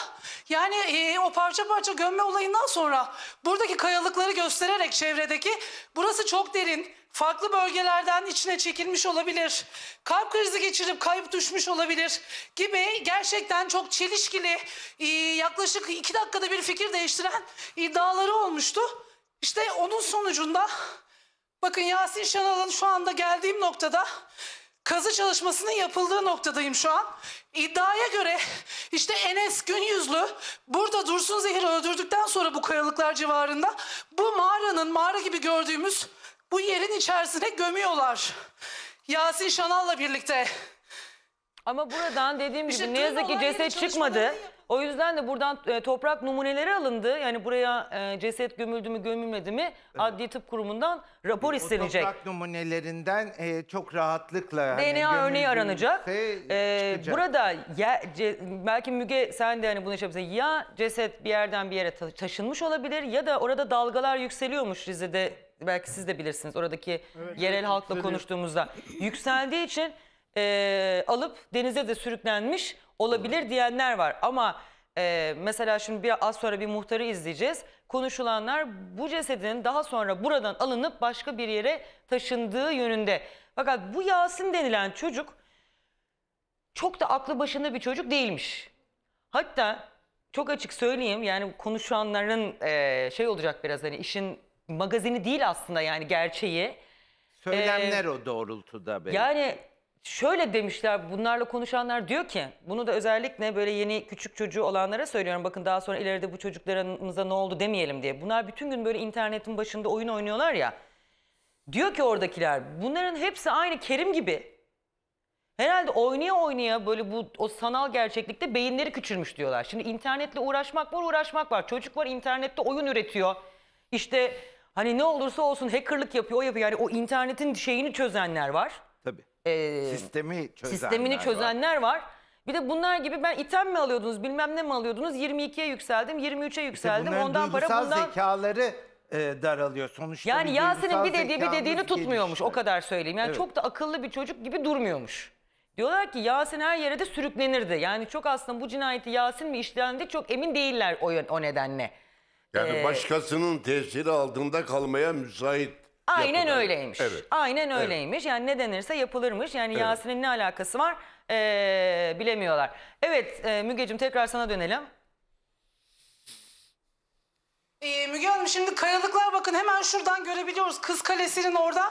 Yani e, o parça parça gömme olayından sonra buradaki kayalıkları göstererek çevredeki burası çok derin farklı bölgelerden içine çekilmiş olabilir, kalp krizi geçirip kayıp düşmüş olabilir gibi gerçekten çok çelişkili e, yaklaşık iki dakikada bir fikir değiştiren iddiaları olmuştu. İşte onun sonucunda bakın Yasin Şanal'ın şu anda geldiğim noktada kazı çalışmasının yapıldığı noktadayım şu an. İddiaya göre işte Enes yüzlü burada Dursun Zehir öldürdükten sonra bu kayalıklar civarında bu mağaranın mağara gibi gördüğümüz bu yerin içerisine gömüyorlar. Yasin Şanal'la birlikte. Ama buradan dediğim gibi ne yazık ki ceset çıkmadı. O yüzden de buradan e, toprak numuneleri alındı. Yani buraya e, ceset gömüldü mü gömülmedi mi Adli Tıp Kurumu'ndan rapor istenecek. toprak numunelerinden e, çok rahatlıkla. hani DNA örneği aranacak. Ee, burada ya, ce- belki Müge sen de hani bunu şey Ya ceset bir yerden bir yere taşınmış olabilir ya da orada dalgalar yükseliyormuş Rize'de belki siz de bilirsiniz oradaki evet, yerel evet, halkla konuştuğumuzda yükseldiği için e, alıp denize de sürüklenmiş olabilir diyenler var. Ama e, mesela şimdi bir az sonra bir muhtarı izleyeceğiz. Konuşulanlar bu cesedin daha sonra buradan alınıp başka bir yere taşındığı yönünde. Fakat bu Yasin denilen çocuk çok da aklı başında bir çocuk değilmiş. Hatta çok açık söyleyeyim yani konuşanların e, şey olacak biraz hani işin magazini değil aslında yani gerçeği. Söylemler ee, o doğrultuda. Benim. Yani şöyle demişler bunlarla konuşanlar diyor ki bunu da özellikle böyle yeni küçük çocuğu olanlara söylüyorum bakın daha sonra ileride bu çocuklarımıza ne oldu demeyelim diye. Bunlar bütün gün böyle internetin başında oyun oynuyorlar ya. Diyor ki oradakiler bunların hepsi aynı Kerim gibi. Herhalde oynaya oynaya böyle bu o sanal gerçeklikte beyinleri küçülmüş diyorlar. Şimdi internetle uğraşmak var uğraşmak var. Çocuk var internette oyun üretiyor. İşte Hani ne olursa olsun hackerlık yapıyor, o yapıyor. Yani o internetin şeyini çözenler var. Tabii. Ee, Sistemi çözenler Sistemini çözenler var. var. Bir de bunlar gibi ben item mi alıyordunuz, bilmem ne mi alıyordunuz? 22'ye yükseldim, 23'e yükseldim. İşte Ondan para bundan... zekaları e, daralıyor sonuçta. Yani bir Yasin'in bir dediği bir dediğini tutmuyormuş gelişti. o kadar söyleyeyim. Yani evet. çok da akıllı bir çocuk gibi durmuyormuş. Diyorlar ki Yasin her yere de sürüklenirdi. Yani çok aslında bu cinayeti Yasin mi işlendi çok emin değiller o, o nedenle. Yani Ee, başkasının tesiri altında kalmaya müsait. Aynen yapılar. öyleymiş. Evet. Aynen öyleymiş. Yani ne denirse yapılırmış. Yani Yasin'in ne alakası var ee, bilemiyorlar. Evet e, Müge'cim tekrar sana dönelim. Ee, Müge Hanım şimdi kayalıklar bakın hemen şuradan görebiliyoruz. Kız Kalesi'nin orada.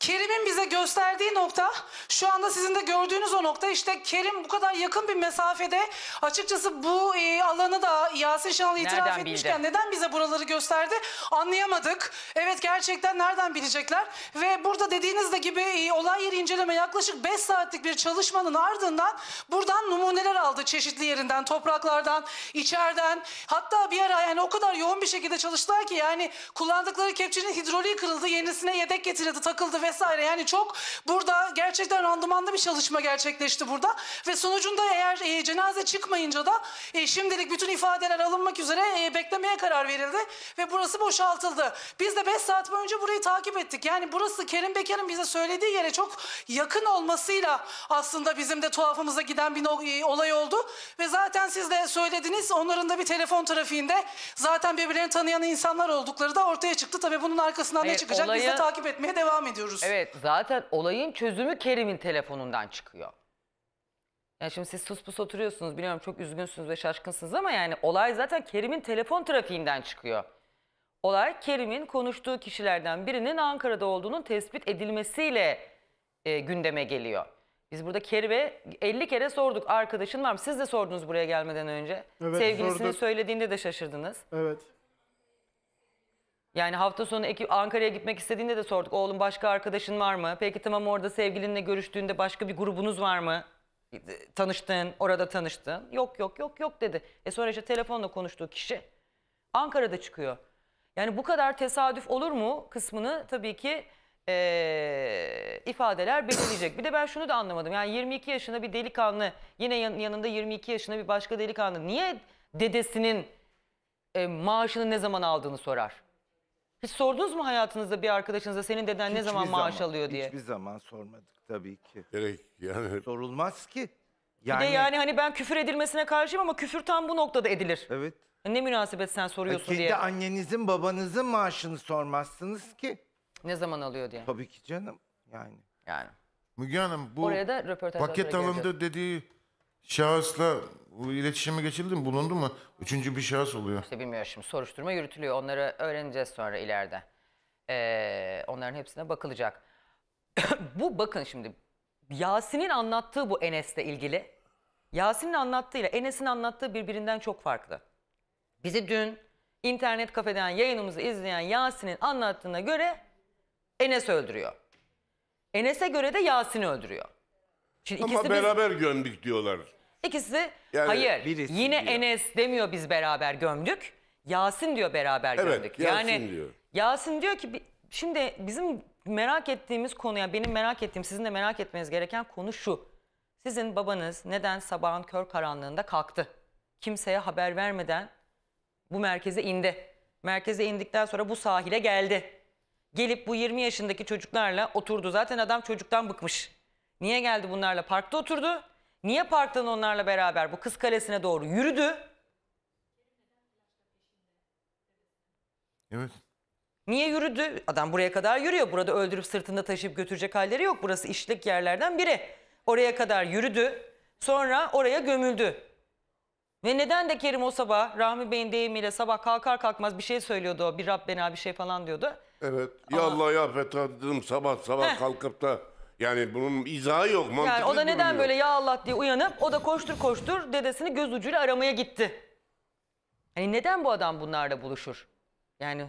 Kerim'in bize gösterdiği nokta şu anda sizin de gördüğünüz o nokta işte Kerim bu kadar yakın bir mesafede açıkçası bu e, alanı da Yasin Şanal itiraf Nereden etmişken bildi? neden bize buraları gösterdi anlayamadık. Evet gerçekten nereden bilecekler ve burada dediğiniz de gibi e, olay yeri inceleme yaklaşık 5 saatlik bir çalışmanın ardından buradan numuneler aldı çeşitli yerinden topraklardan içeriden hatta bir ara yani o kadar yoğun bir şekilde çalıştılar ki yani kullandıkları kepçenin hidroliği kırıldı yenisine yedek getirildi takıldı ve vesaire. Yani çok burada gerçekten randımanlı bir çalışma gerçekleşti burada. Ve sonucunda eğer e, cenaze çıkmayınca da e, şimdilik bütün ifadeler alınmak üzere e, beklemeye karar verildi. Ve burası boşaltıldı. Biz de 5 saat boyunca burayı takip ettik. Yani burası Kerim Bekir'in bize söylediği yere çok yakın olmasıyla aslında bizim de tuhafımıza giden bir e, olay oldu. Ve zaten siz de söylediniz onların da bir telefon trafiğinde zaten birbirlerini tanıyan insanlar oldukları da ortaya çıktı. Tabii bunun arkasından evet, ne çıkacak olayı... biz de takip etmeye devam ediyoruz konuşuyoruz. Evet zaten olayın çözümü Kerim'in telefonundan çıkıyor. Yani şimdi siz sus pus oturuyorsunuz biliyorum çok üzgünsünüz ve şaşkınsınız ama yani olay zaten Kerim'in telefon trafiğinden çıkıyor. Olay Kerim'in konuştuğu kişilerden birinin Ankara'da olduğunun tespit edilmesiyle e, gündeme geliyor. Biz burada Kerim'e 50 kere sorduk arkadaşın var mı? Siz de sordunuz buraya gelmeden önce. Evet, Sevgilisinin sorduk. söylediğinde de şaşırdınız. Evet. Yani hafta sonu Ankara'ya gitmek istediğinde de sorduk. Oğlum başka arkadaşın var mı? Peki tamam orada sevgilinle görüştüğünde başka bir grubunuz var mı? E, tanıştın, orada tanıştın. Yok yok yok yok dedi. E sonra işte telefonla konuştuğu kişi Ankara'da çıkıyor. Yani bu kadar tesadüf olur mu kısmını tabii ki e, ifadeler belirleyecek. Bir de ben şunu da anlamadım. Yani 22 yaşında bir delikanlı, yine yanında 22 yaşında bir başka delikanlı niye dedesinin e, maaşını ne zaman aldığını sorar? Hiç sordunuz mu hayatınızda bir arkadaşınıza senin deden ne zaman Hiçbir maaş alıyor diye? Hiçbir zaman sormadık tabii ki. Gerek yani. Sorulmaz ki. Yani, Bir de yani hani ben küfür edilmesine karşıyım ama küfür tam bu noktada edilir. Evet. E, ne münasebet sen soruyorsun Kendi diye. annenizin babanızın maaşını sormazsınız ki. Ne zaman alıyor diye. Tabii ki canım yani. Yani. Müge Hanım bu Oraya da röportajdan paket alındı geleceğiz. dediği şahısla bu iletişime geçildi mi? Bulundu mu? Üçüncü bir şahıs oluyor. İşte bilmiyorum şimdi soruşturma yürütülüyor. Onları öğreneceğiz sonra ileride. Ee, onların hepsine bakılacak. bu bakın şimdi Yasin'in anlattığı bu Enes'le ilgili. Yasin'in anlattığıyla Enes'in anlattığı birbirinden çok farklı. Bizi dün internet kafeden yayınımızı izleyen Yasin'in anlattığına göre Enes öldürüyor. Enes'e göre de Yasin'i öldürüyor. Şimdi Ama ikisi biz- beraber gömdük diyorlar. İkisi Yani hayır. birisi Yine diyor. Enes demiyor biz beraber gömdük. Yasin diyor beraber Evet, gömdük. Yasin yani diyor. Yasin diyor ki şimdi bizim merak ettiğimiz konuya benim merak ettiğim sizin de merak etmeniz gereken konu şu. Sizin babanız neden sabahın kör karanlığında kalktı? Kimseye haber vermeden bu merkeze indi. Merkeze indikten sonra bu sahile geldi. Gelip bu 20 yaşındaki çocuklarla oturdu. Zaten adam çocuktan bıkmış. Niye geldi bunlarla? Parkta oturdu. Niye parktan onlarla beraber bu kız kalesine doğru yürüdü? Evet. Niye yürüdü? Adam buraya kadar yürüyor. Burada öldürüp sırtında taşıyıp götürecek halleri yok. Burası işlik yerlerden biri. Oraya kadar yürüdü. Sonra oraya gömüldü. Ve neden de Kerim o sabah Rahmi Bey'in deyimiyle sabah kalkar kalkmaz bir şey söylüyordu o. Bir Rabbena bir şey falan diyordu. Evet. Ya Allah ya dedim sabah sabah Heh. kalkıp da yani bunun izahı yok. Mantıklı Yani o da neden durmuyor. böyle ya Allah diye uyanıp o da koştur koştur dedesini göz ucuyla aramaya gitti. Hani neden bu adam bunlarla buluşur? Yani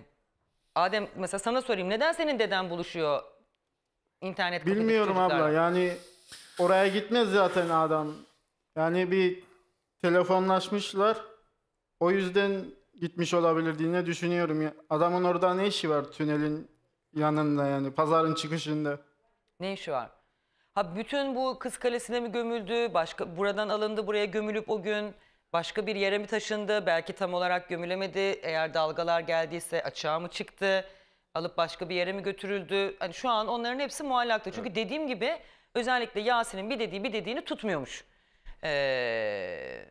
Adem mesela sana sorayım neden senin deden buluşuyor internet kafedeki Bilmiyorum abla yani oraya gitmez zaten adam. Yani bir telefonlaşmışlar. O yüzden gitmiş olabilir diye düşünüyorum. Adamın orada ne işi var tünelin yanında yani pazarın çıkışında. Ne işi var? Ha bütün bu kız kalesine mi gömüldü? Başka buradan alındı buraya gömülüp o gün başka bir yere mi taşındı? Belki tam olarak gömülemedi. Eğer dalgalar geldiyse açığa mı çıktı? Alıp başka bir yere mi götürüldü? Hani şu an onların hepsi muallakta. Çünkü evet. dediğim gibi özellikle Yasin'in bir dediği bir dediğini tutmuyormuş. Ee,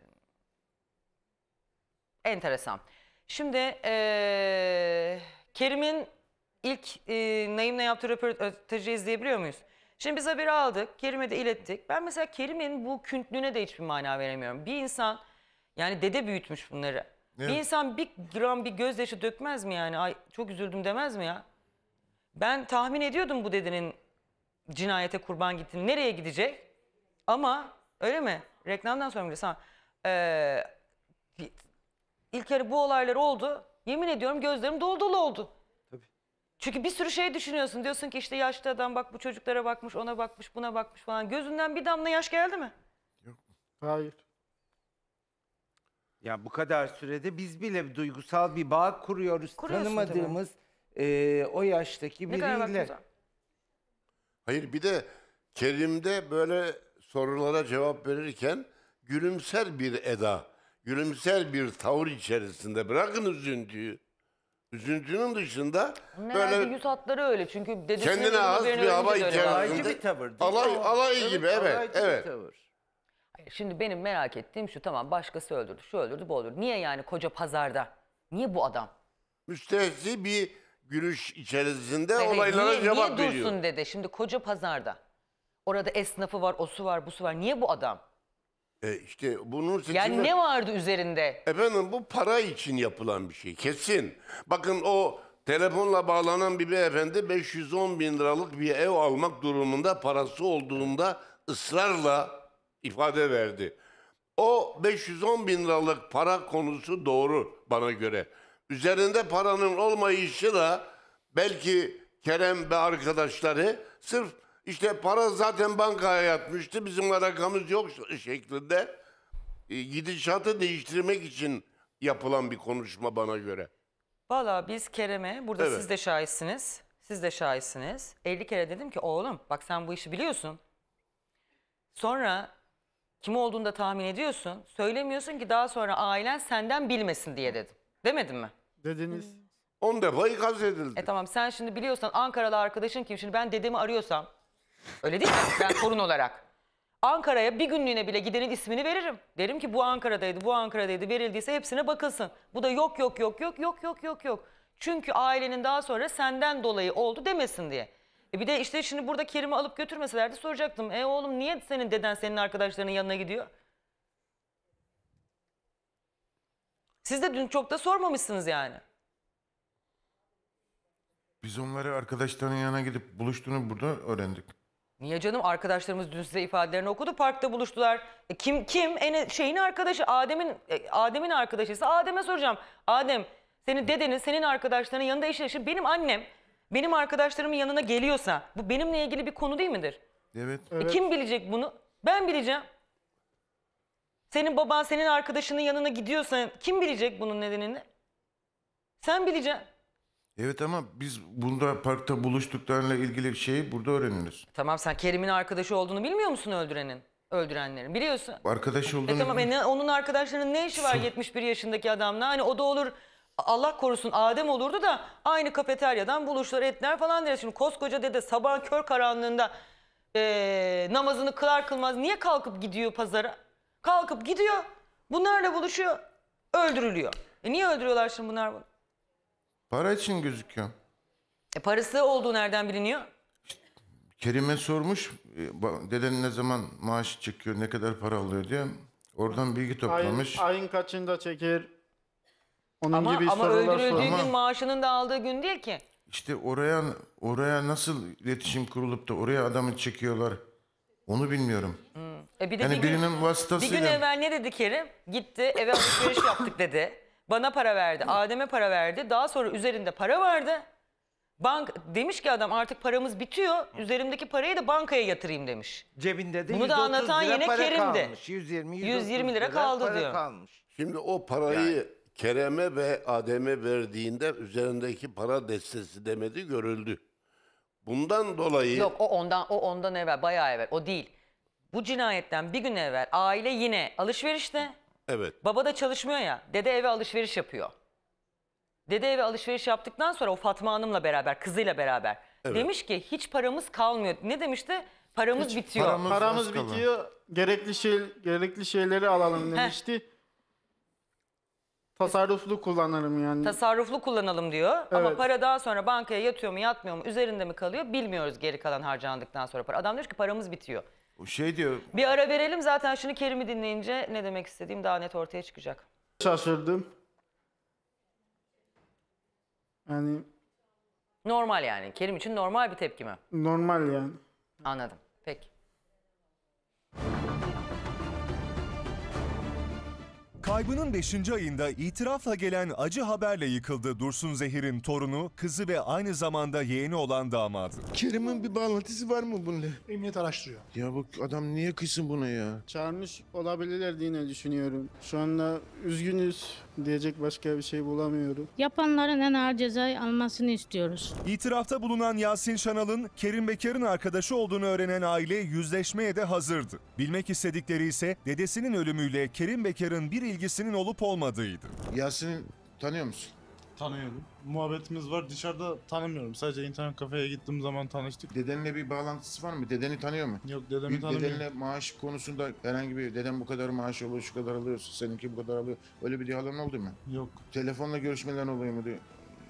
enteresan. Şimdi ee, Kerim'in ilk e, Naim'le yaptığı röportajı izleyebiliyor muyuz? Şimdi biz haberi aldık, Kerim'e de ilettik. Ben mesela Kerim'in bu küntlüğüne de hiçbir mana veremiyorum. Bir insan, yani dede büyütmüş bunları. Evet. Bir insan bir gram bir gözyaşı dökmez mi yani? Ay çok üzüldüm demez mi ya? Ben tahmin ediyordum bu dedenin cinayete kurban gittiğini. Nereye gidecek? Ama öyle mi? Reklamdan sonra e, bile sana. İlk İlker bu olaylar oldu. Yemin ediyorum gözlerim dolu dolu oldu. Çünkü bir sürü şey düşünüyorsun. Diyorsun ki işte yaşlı adam bak bu çocuklara bakmış, ona bakmış, buna bakmış falan. Gözünden bir damla yaş geldi mi? Yok, Hayır. Ya bu kadar sürede biz bile duygusal bir bağ kuruyoruz. tanımadığımız eee, o yaştaki Ne kadar biriyle. Hayır bir de Kerim'de böyle sorulara cevap verirken gülümser bir eda, gülümser bir tavır içerisinde bırakın üzüntüyü. Üzüntünün dışında Ne böyle yüz hatları öyle çünkü dedesinin Kendine az bir hava şey ölümcül bir tavır. alay alay gibi evet evet. tavır. Şimdi benim merak ettiğim şu tamam başkası öldürdü şu öldürdü bu öldürdü. Niye yani koca pazarda? Niye bu adam? Müstehzi bir gülüş içerisinde Hayır, hayır, olaylara niye, cevap niye veriyor. dursun dede şimdi koca pazarda? Orada esnafı var, osu var, busu var. Niye bu adam? E işte bunun seçimi... Yani ne vardı üzerinde? Efendim bu para için yapılan bir şey kesin. Bakın o telefonla bağlanan bir beyefendi 510 bin liralık bir ev almak durumunda parası olduğunda ısrarla ifade verdi. O 510 bin liralık para konusu doğru bana göre. Üzerinde paranın olmayışı da belki Kerem ve arkadaşları sırf işte para zaten bankaya yatmıştı. Bizim rakamımız yok şeklinde e, gidişatı değiştirmek için yapılan bir konuşma bana göre. Valla biz Kerem'e, burada Evet. siz de şahitsiniz, siz de şahitsiniz. 50 kere dedim ki oğlum bak sen bu işi biliyorsun. Sonra kim olduğunu da tahmin ediyorsun. Söylemiyorsun ki daha sonra ailen senden bilmesin diye dedim. Demedin mi? Dediniz. 10 defa ikaz edildi. E tamam sen şimdi biliyorsan Ankaralı arkadaşın kim? Şimdi ben dedemi arıyorsam Öyle değil mi? Ben torun olarak. Ankara'ya bir günlüğüne bile gidenin ismini veririm. Derim ki bu Ankara'daydı, bu Ankara'daydı verildiyse hepsine bakılsın. Bu da yok yok yok yok yok yok yok yok. Çünkü ailenin daha sonra senden dolayı oldu demesin diye. E bir de işte şimdi burada Kerim'i alıp götürmeselerdi soracaktım. E oğlum niye senin deden senin arkadaşlarının yanına gidiyor? Siz de dün çok da sormamışsınız yani. Biz onları arkadaşlarının yanına gidip buluştuğunu burada öğrendik. Niye canım? Arkadaşlarımız dün size ifadelerini okudu. Parkta buluştular. E kim kim? En e, şeyin arkadaşı Adem'in e, Adem'in arkadaşıysa Adem'e soracağım. Adem senin dedenin, senin arkadaşlarının yanında eşleşir. Benim annem benim arkadaşlarımın yanına geliyorsa bu benimle ilgili bir konu değil midir? Evet. E kim bilecek bunu? Ben bileceğim. Senin baban senin arkadaşının yanına gidiyorsa kim bilecek bunun nedenini? Sen bileceksin. Evet ama biz bunda parkta buluştuklarıyla ilgili şeyi burada öğreniriz. Tamam sen Kerim'in arkadaşı olduğunu bilmiyor musun öldürenin? Öldürenlerin biliyorsun. Arkadaş e olduğunu... E tamam ne, onun arkadaşlarının ne işi var 71 yaşındaki adamla? Hani o da olur Allah korusun Adem olurdu da aynı kafeteryadan buluşlar etler falan der. Şimdi koskoca dede sabah kör karanlığında e, namazını kılar kılmaz niye kalkıp gidiyor pazara? Kalkıp gidiyor bunlarla buluşuyor öldürülüyor. E niye öldürüyorlar şimdi bunlar bunu? Para için gözüküyor. E parası olduğu nereden biliniyor? Kerim'e sormuş, e, deden ne zaman maaş çekiyor, ne kadar para alıyor diye. Oradan bilgi toplamış. Ayın, ayın kaçında çekir? Onun ama, gibi ama öldürüldüğü sonra. gün ama, maaşının da aldığı gün değil ki. İşte oraya oraya nasıl iletişim kurulup da oraya adamı çekiyorlar onu bilmiyorum. Hmm. E bir de yani bir birinin gün, vasıtasıyla... Bir gün evvel ne dedi Kerim? Gitti eve alışveriş yaptık dedi. Bana para verdi, Adem'e para verdi. Daha sonra üzerinde para vardı. Bank demiş ki adam artık paramız bitiyor. Üzerimdeki parayı da bankaya yatırayım demiş. Cebinde de Bunu da anlatan yine Kerim'di. kalmış. 120, 120 lira kaldı diyor. kalmış. Şimdi o parayı Yani. Kerem'e ve Adem'e verdiğinde üzerindeki para destesi demedi görüldü. Bundan dolayı Yok o ondan o ondan evvel bayağı evvel o değil. Bu cinayetten bir gün evvel aile yine alışverişte. Evet. Baba da çalışmıyor ya. Dede eve alışveriş yapıyor. Dede eve alışveriş yaptıktan sonra o Fatma Hanım'la beraber, kızıyla beraber. Evet. Demiş ki hiç paramız kalmıyor. Ne demişti? Paramız Hiç bitiyor. paramız- Paramız bitiyor. Gerekli şey gerekli şeyleri alalım demişti. Tasarruflu kullanırım yani. Tasarruflu kullanalım diyor. Ama para daha sonra bankaya yatıyor mu yatmıyor mu üzerinde mi kalıyor bilmiyoruz geri kalan harcandıktan sonra para. Adam diyor ki paramız bitiyor. Şey diyor. Bir ara verelim zaten şunu Kerim'i dinleyince ne demek istediğim daha net ortaya çıkacak. Şaşırdım. Yani Normal yani. Kerim için normal bir tepki mi? normal yani. Anladım. Peki. Kaybının 5. ayında itirafla gelen acı haberle yıkıldı Dursun Zehir'in torunu, kızı ve aynı zamanda yeğeni olan damadı. Kerim'in bir bağlantısı var mı bununla? Emniyet araştırıyor. Ya bak adam niye kıysın buna ya? Çağırmış olabilirler diye düşünüyorum. Şu anda üzgünüz. Diyecek başka bir şey bulamıyorum. Yapanların en ağır cezayı almasını istiyoruz. İtirafta bulunan Yasin Şanal'ın Kerim Bekar'ın arkadaşı olduğunu öğrenen aile yüzleşmeye de hazırdı. Bilmek istedikleri ise dedesinin ölümüyle Kerim Bekar'ın bir ilgisinin olup olmadığıydı. Yasin'i tanıyor musun? tanıyordum. Muhabbetimiz var. Dışarıda tanımıyorum. Sadece internet kafeye gittiğim zaman tanıştık. Dedenle bir bağlantısı var mı? Dedeni tanıyor mu? Yok dedemi bir tanımıyorum. Dedenle maaş konusunda herhangi bir deden bu kadar maaş alıyor, şu kadar alıyorsun. seninki bu kadar alıyor. Öyle bir diyalogun oldu mu? Yok. Telefonla görüşmeler oluyor mu diyor.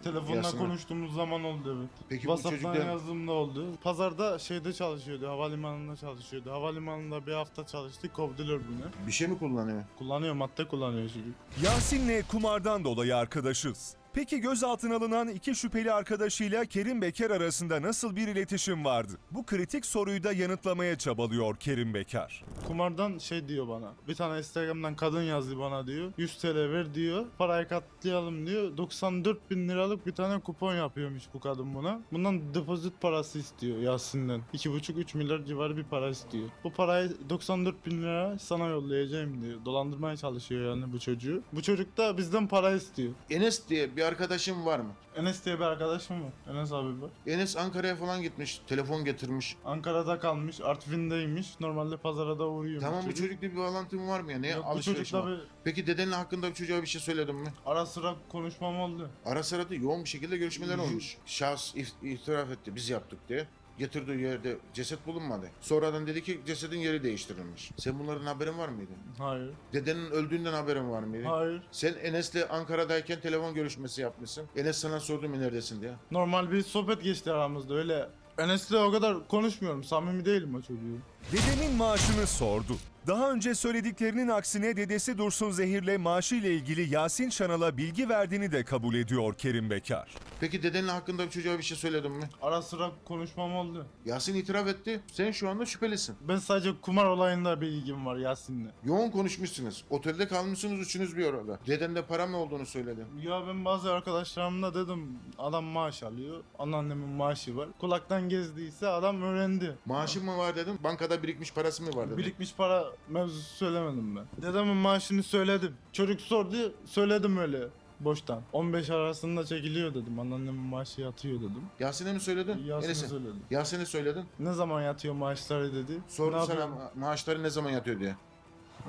Telefonla Yasına. konuştuğumuz zaman oldu evet. Peki WhatsApp'tan çocuklar... yazdığımda oldu. Pazarda şeyde çalışıyordu, havalimanında çalışıyordu. Havalimanında bir hafta çalıştı, kovdular bunu. Bir şey mi kullanıyor? Kullanıyor, madde kullanıyor çocuk. Yasin'le kumardan dolayı arkadaşız. Peki gözaltına alınan iki şüpheli arkadaşıyla Kerim Beker arasında nasıl bir iletişim vardı? Bu kritik soruyu da yanıtlamaya çabalıyor Kerim Beker. Kumardan şey diyor bana. Bir tane Instagram'dan kadın yazdı bana diyor. 100 TL ver diyor. Parayı katlayalım diyor. 94 bin liralık bir tane kupon yapıyormuş bu kadın buna. Bundan depozit parası istiyor Yasin'den. 2,5-3 milyar civarı bir para istiyor. Bu parayı 94 bin lira sana yollayacağım diyor. Dolandırmaya çalışıyor yani bu çocuğu. Bu çocuk da bizden para istiyor. Enes diye bir arkadaşın var mı? Enes diye bir arkadaşım var. Enes abi var. Enes Ankara'ya falan gitmiş. Telefon getirmiş. Ankara'da kalmış. Artvin'deymiş. Normalde pazara da uğruyor. Tamam bu çocukla bir bağlantın var mı yani? Yok, bu Alışveriş var. bir Peki dedenin hakkında çocuğa bir şey söyledin mi? ara sıra konuşmam oldu. Ara sıra da yoğun bir şekilde görüşmeler olmuş. Şahs itiraf etti biz yaptık diye. Getirdiği yerde ceset bulunmadı. Sonradan dedi ki cesedin yeri değiştirilmiş. Sen bunların haberin var mıydı? Hayır. Dedenin öldüğünden haberin var mıydı? Hayır. Sen Enes'le Ankara'dayken telefon görüşmesi yapmışsın. Enes sana sordu mu e, neredesin diye. Normal bir sohbet geçti aramızda öyle. Enes'le o kadar konuşmuyorum. Samimi değilim o çocuğu. Dedemin maaşını sordu. Daha önce söylediklerinin aksine dedesi Dursun Zehir'le maaşıyla ilgili Yasin Şanal'a bilgi verdiğini de kabul ediyor Kerim Bekar. Peki dedenin hakkında çocuğa bir şey söyledin mi? Ara sıra konuşmam oldu. Yasin itiraf etti. Sen şu anda şüphelisin. Ben sadece kumar olayında bilgim var Yasin'le. Yoğun konuşmuşsunuz. Otelde kalmışsınız üçünüz bir arada. Deden de param ne olduğunu söyledi. Ya ben bazı arkadaşlarımla dedim adam maaş alıyor. Anneannemin maaşı var. Kulaktan gezdiyse adam öğrendi. Maaşın mı var dedim. Bankada arada birikmiş parası mı var dedi. Birikmiş para mevzusu söylemedim ben. Dedemin maaşını söyledim. Çocuk sordu söyledim öyle boştan. 15 arasında çekiliyor dedim. Anneannemin maaşı yatıyor dedim. Yasin'e mi söyledin? Yasin'e Neresi? söyledim. Yasin'e söyledin. Ne zaman yatıyor maaşları dedi. Ne Sordu sana ma- maaşları ne zaman yatıyor diye.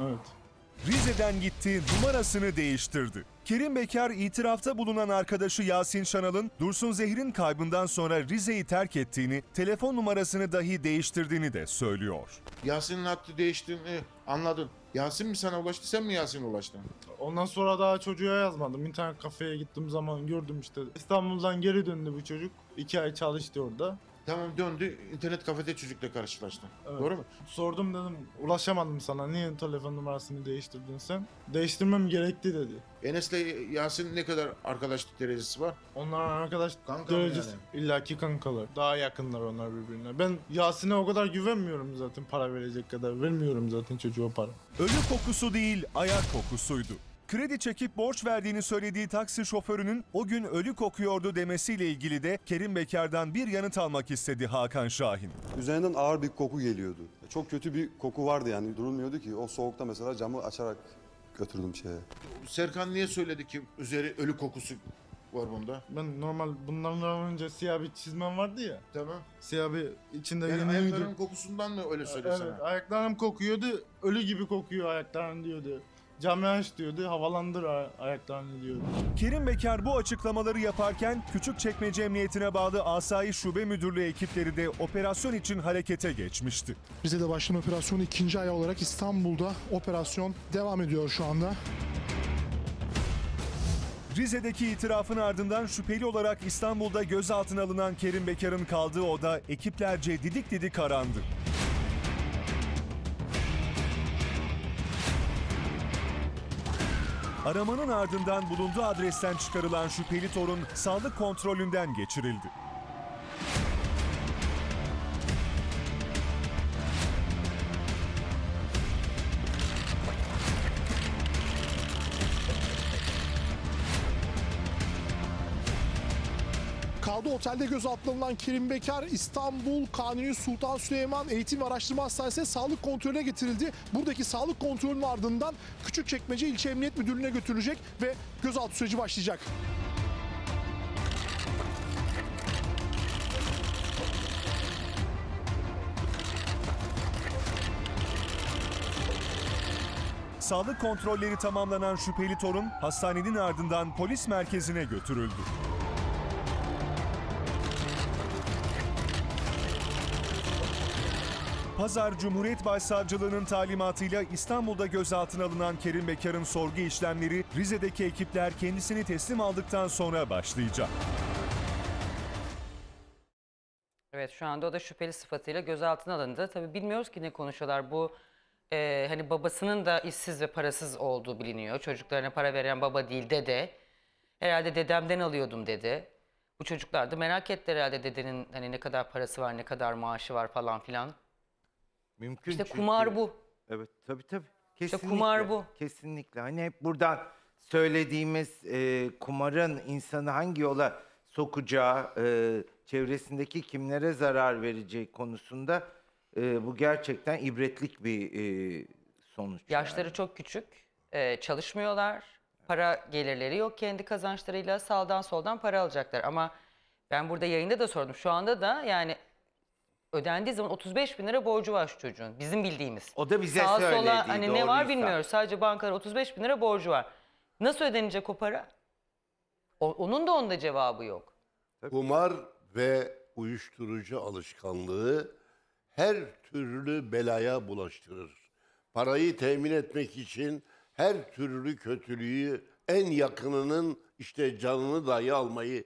Evet. Rize'den gitti, numarasını değiştirdi. Kerim Bekar itirafta bulunan arkadaşı Yasin Şanal'ın Dursun Zehir'in kaybından sonra Rize'yi terk ettiğini, telefon numarasını dahi değiştirdiğini de söylüyor. Yasin'in hattı değiştiğini anladın. Yasin mi sana ulaştı, sen mi Yasin'e ulaştın? Ondan sonra daha çocuğa yazmadım. İnternet kafeye gittim zaman gördüm işte. İstanbul'dan geri döndü bu çocuk. İki ay çalıştı orada. Tamam döndü internet kafede çocukla karşılaştım. Evet. Doğru mu? Sordum dedim ulaşamadım sana niye telefon numarasını değiştirdin sen? Değiştirmem gerekti dedi. Enes'le Yasin ne kadar arkadaşlık derecesi var? Onlar arkadaş Kanka derecesi yani. illaki kankalar. Daha yakınlar onlar birbirine. Ben Yasin'e o kadar güvenmiyorum zaten para verecek kadar. Vermiyorum zaten çocuğa para. Ölü kokusu değil ayak kokusuydu. Kredi çekip borç verdiğini söylediği taksi şoförünün o gün ölü kokuyordu demesiyle ilgili de Kerim Bekar'dan bir yanıt almak istedi Hakan Şahin. Üzerinden ağır bir koku geliyordu. Çok kötü bir koku vardı yani durulmuyordu ki. O soğukta mesela camı açarak götürdüm şeye. Serkan niye söyledi ki üzeri ölü kokusu var bunda? Ben normal bundan önce siyah bir çizmem vardı ya. Tamam. Siyah bir içinde Yani yeni Ayaklarım kokusundan mı öyle söylüyor Evet sana? ayaklarım kokuyordu ölü gibi kokuyor ayaklarım diyordu. Cami aç diyordu, havalandır ayaklarını diyordu. Kerim Bekar bu açıklamaları yaparken Küçükçekmece Emniyetine bağlı Asayi Şube Müdürlüğü ekipleri de operasyon için harekete geçmişti. Bize de başlayan operasyon ikinci ayağı olarak İstanbul'da operasyon devam ediyor şu anda. Rize'deki itirafın ardından şüpheli olarak İstanbul'da gözaltına alınan Kerim Bekar'ın kaldığı oda ekiplerce didik didik arandı. Aramanın ardından bulunduğu adresten çıkarılan şüpheli torun sağlık kontrolünden geçirildi. oldu. Otelde gözaltına alınan Kerim Bekar İstanbul Kanuni Sultan Süleyman Eğitim ve Araştırma Hastanesi'ne sağlık kontrolüne getirildi. Buradaki sağlık kontrolünün ardından Küçükçekmece İlçe Emniyet Müdürlüğü'ne götürülecek ve gözaltı süreci başlayacak. Sağlık kontrolleri tamamlanan şüpheli torun hastanenin ardından polis merkezine götürüldü. Pazar Cumhuriyet Başsavcılığı'nın talimatıyla İstanbul'da gözaltına alınan Kerim Bekar'ın sorgu işlemleri Rize'deki ekipler kendisini teslim aldıktan sonra başlayacak. Evet şu anda o da şüpheli sıfatıyla gözaltına alındı. Tabii bilmiyoruz ki ne konuşuyorlar. Bu e, hani babasının da işsiz ve parasız olduğu biliniyor. Çocuklarına para veren baba değil dede. Herhalde dedemden alıyordum dedi. Bu çocuklar da merak etti herhalde dedenin hani ne kadar parası var, ne kadar maaşı var falan filan. Mümkün İşte çünkü. kumar bu. Evet tabi tabi. İşte kumar bu. Kesinlikle. Hani hep buradan söylediğimiz e, kumarın insanı hangi yola sokacağı, e, çevresindeki kimlere zarar vereceği konusunda e, bu gerçekten ibretlik bir e, sonuç. Yaşları yani. çok küçük, e, çalışmıyorlar, para gelirleri yok. Kendi kazançlarıyla sağdan soldan para alacaklar ama ben burada yayında da sordum. Şu anda da yani ödendiği zaman 35 bin lira borcu var şu çocuğun. Bizim bildiğimiz. O da bize Sağa söyledi. Sola, hani ne var bilmiyoruz. Sadece bankalara 35 bin lira borcu var. Nasıl ödenecek o para? O, onun da onda cevabı yok. Kumar ve uyuşturucu alışkanlığı her türlü belaya bulaştırır. Parayı temin etmek için her türlü kötülüğü en yakınının işte canını dahi almayı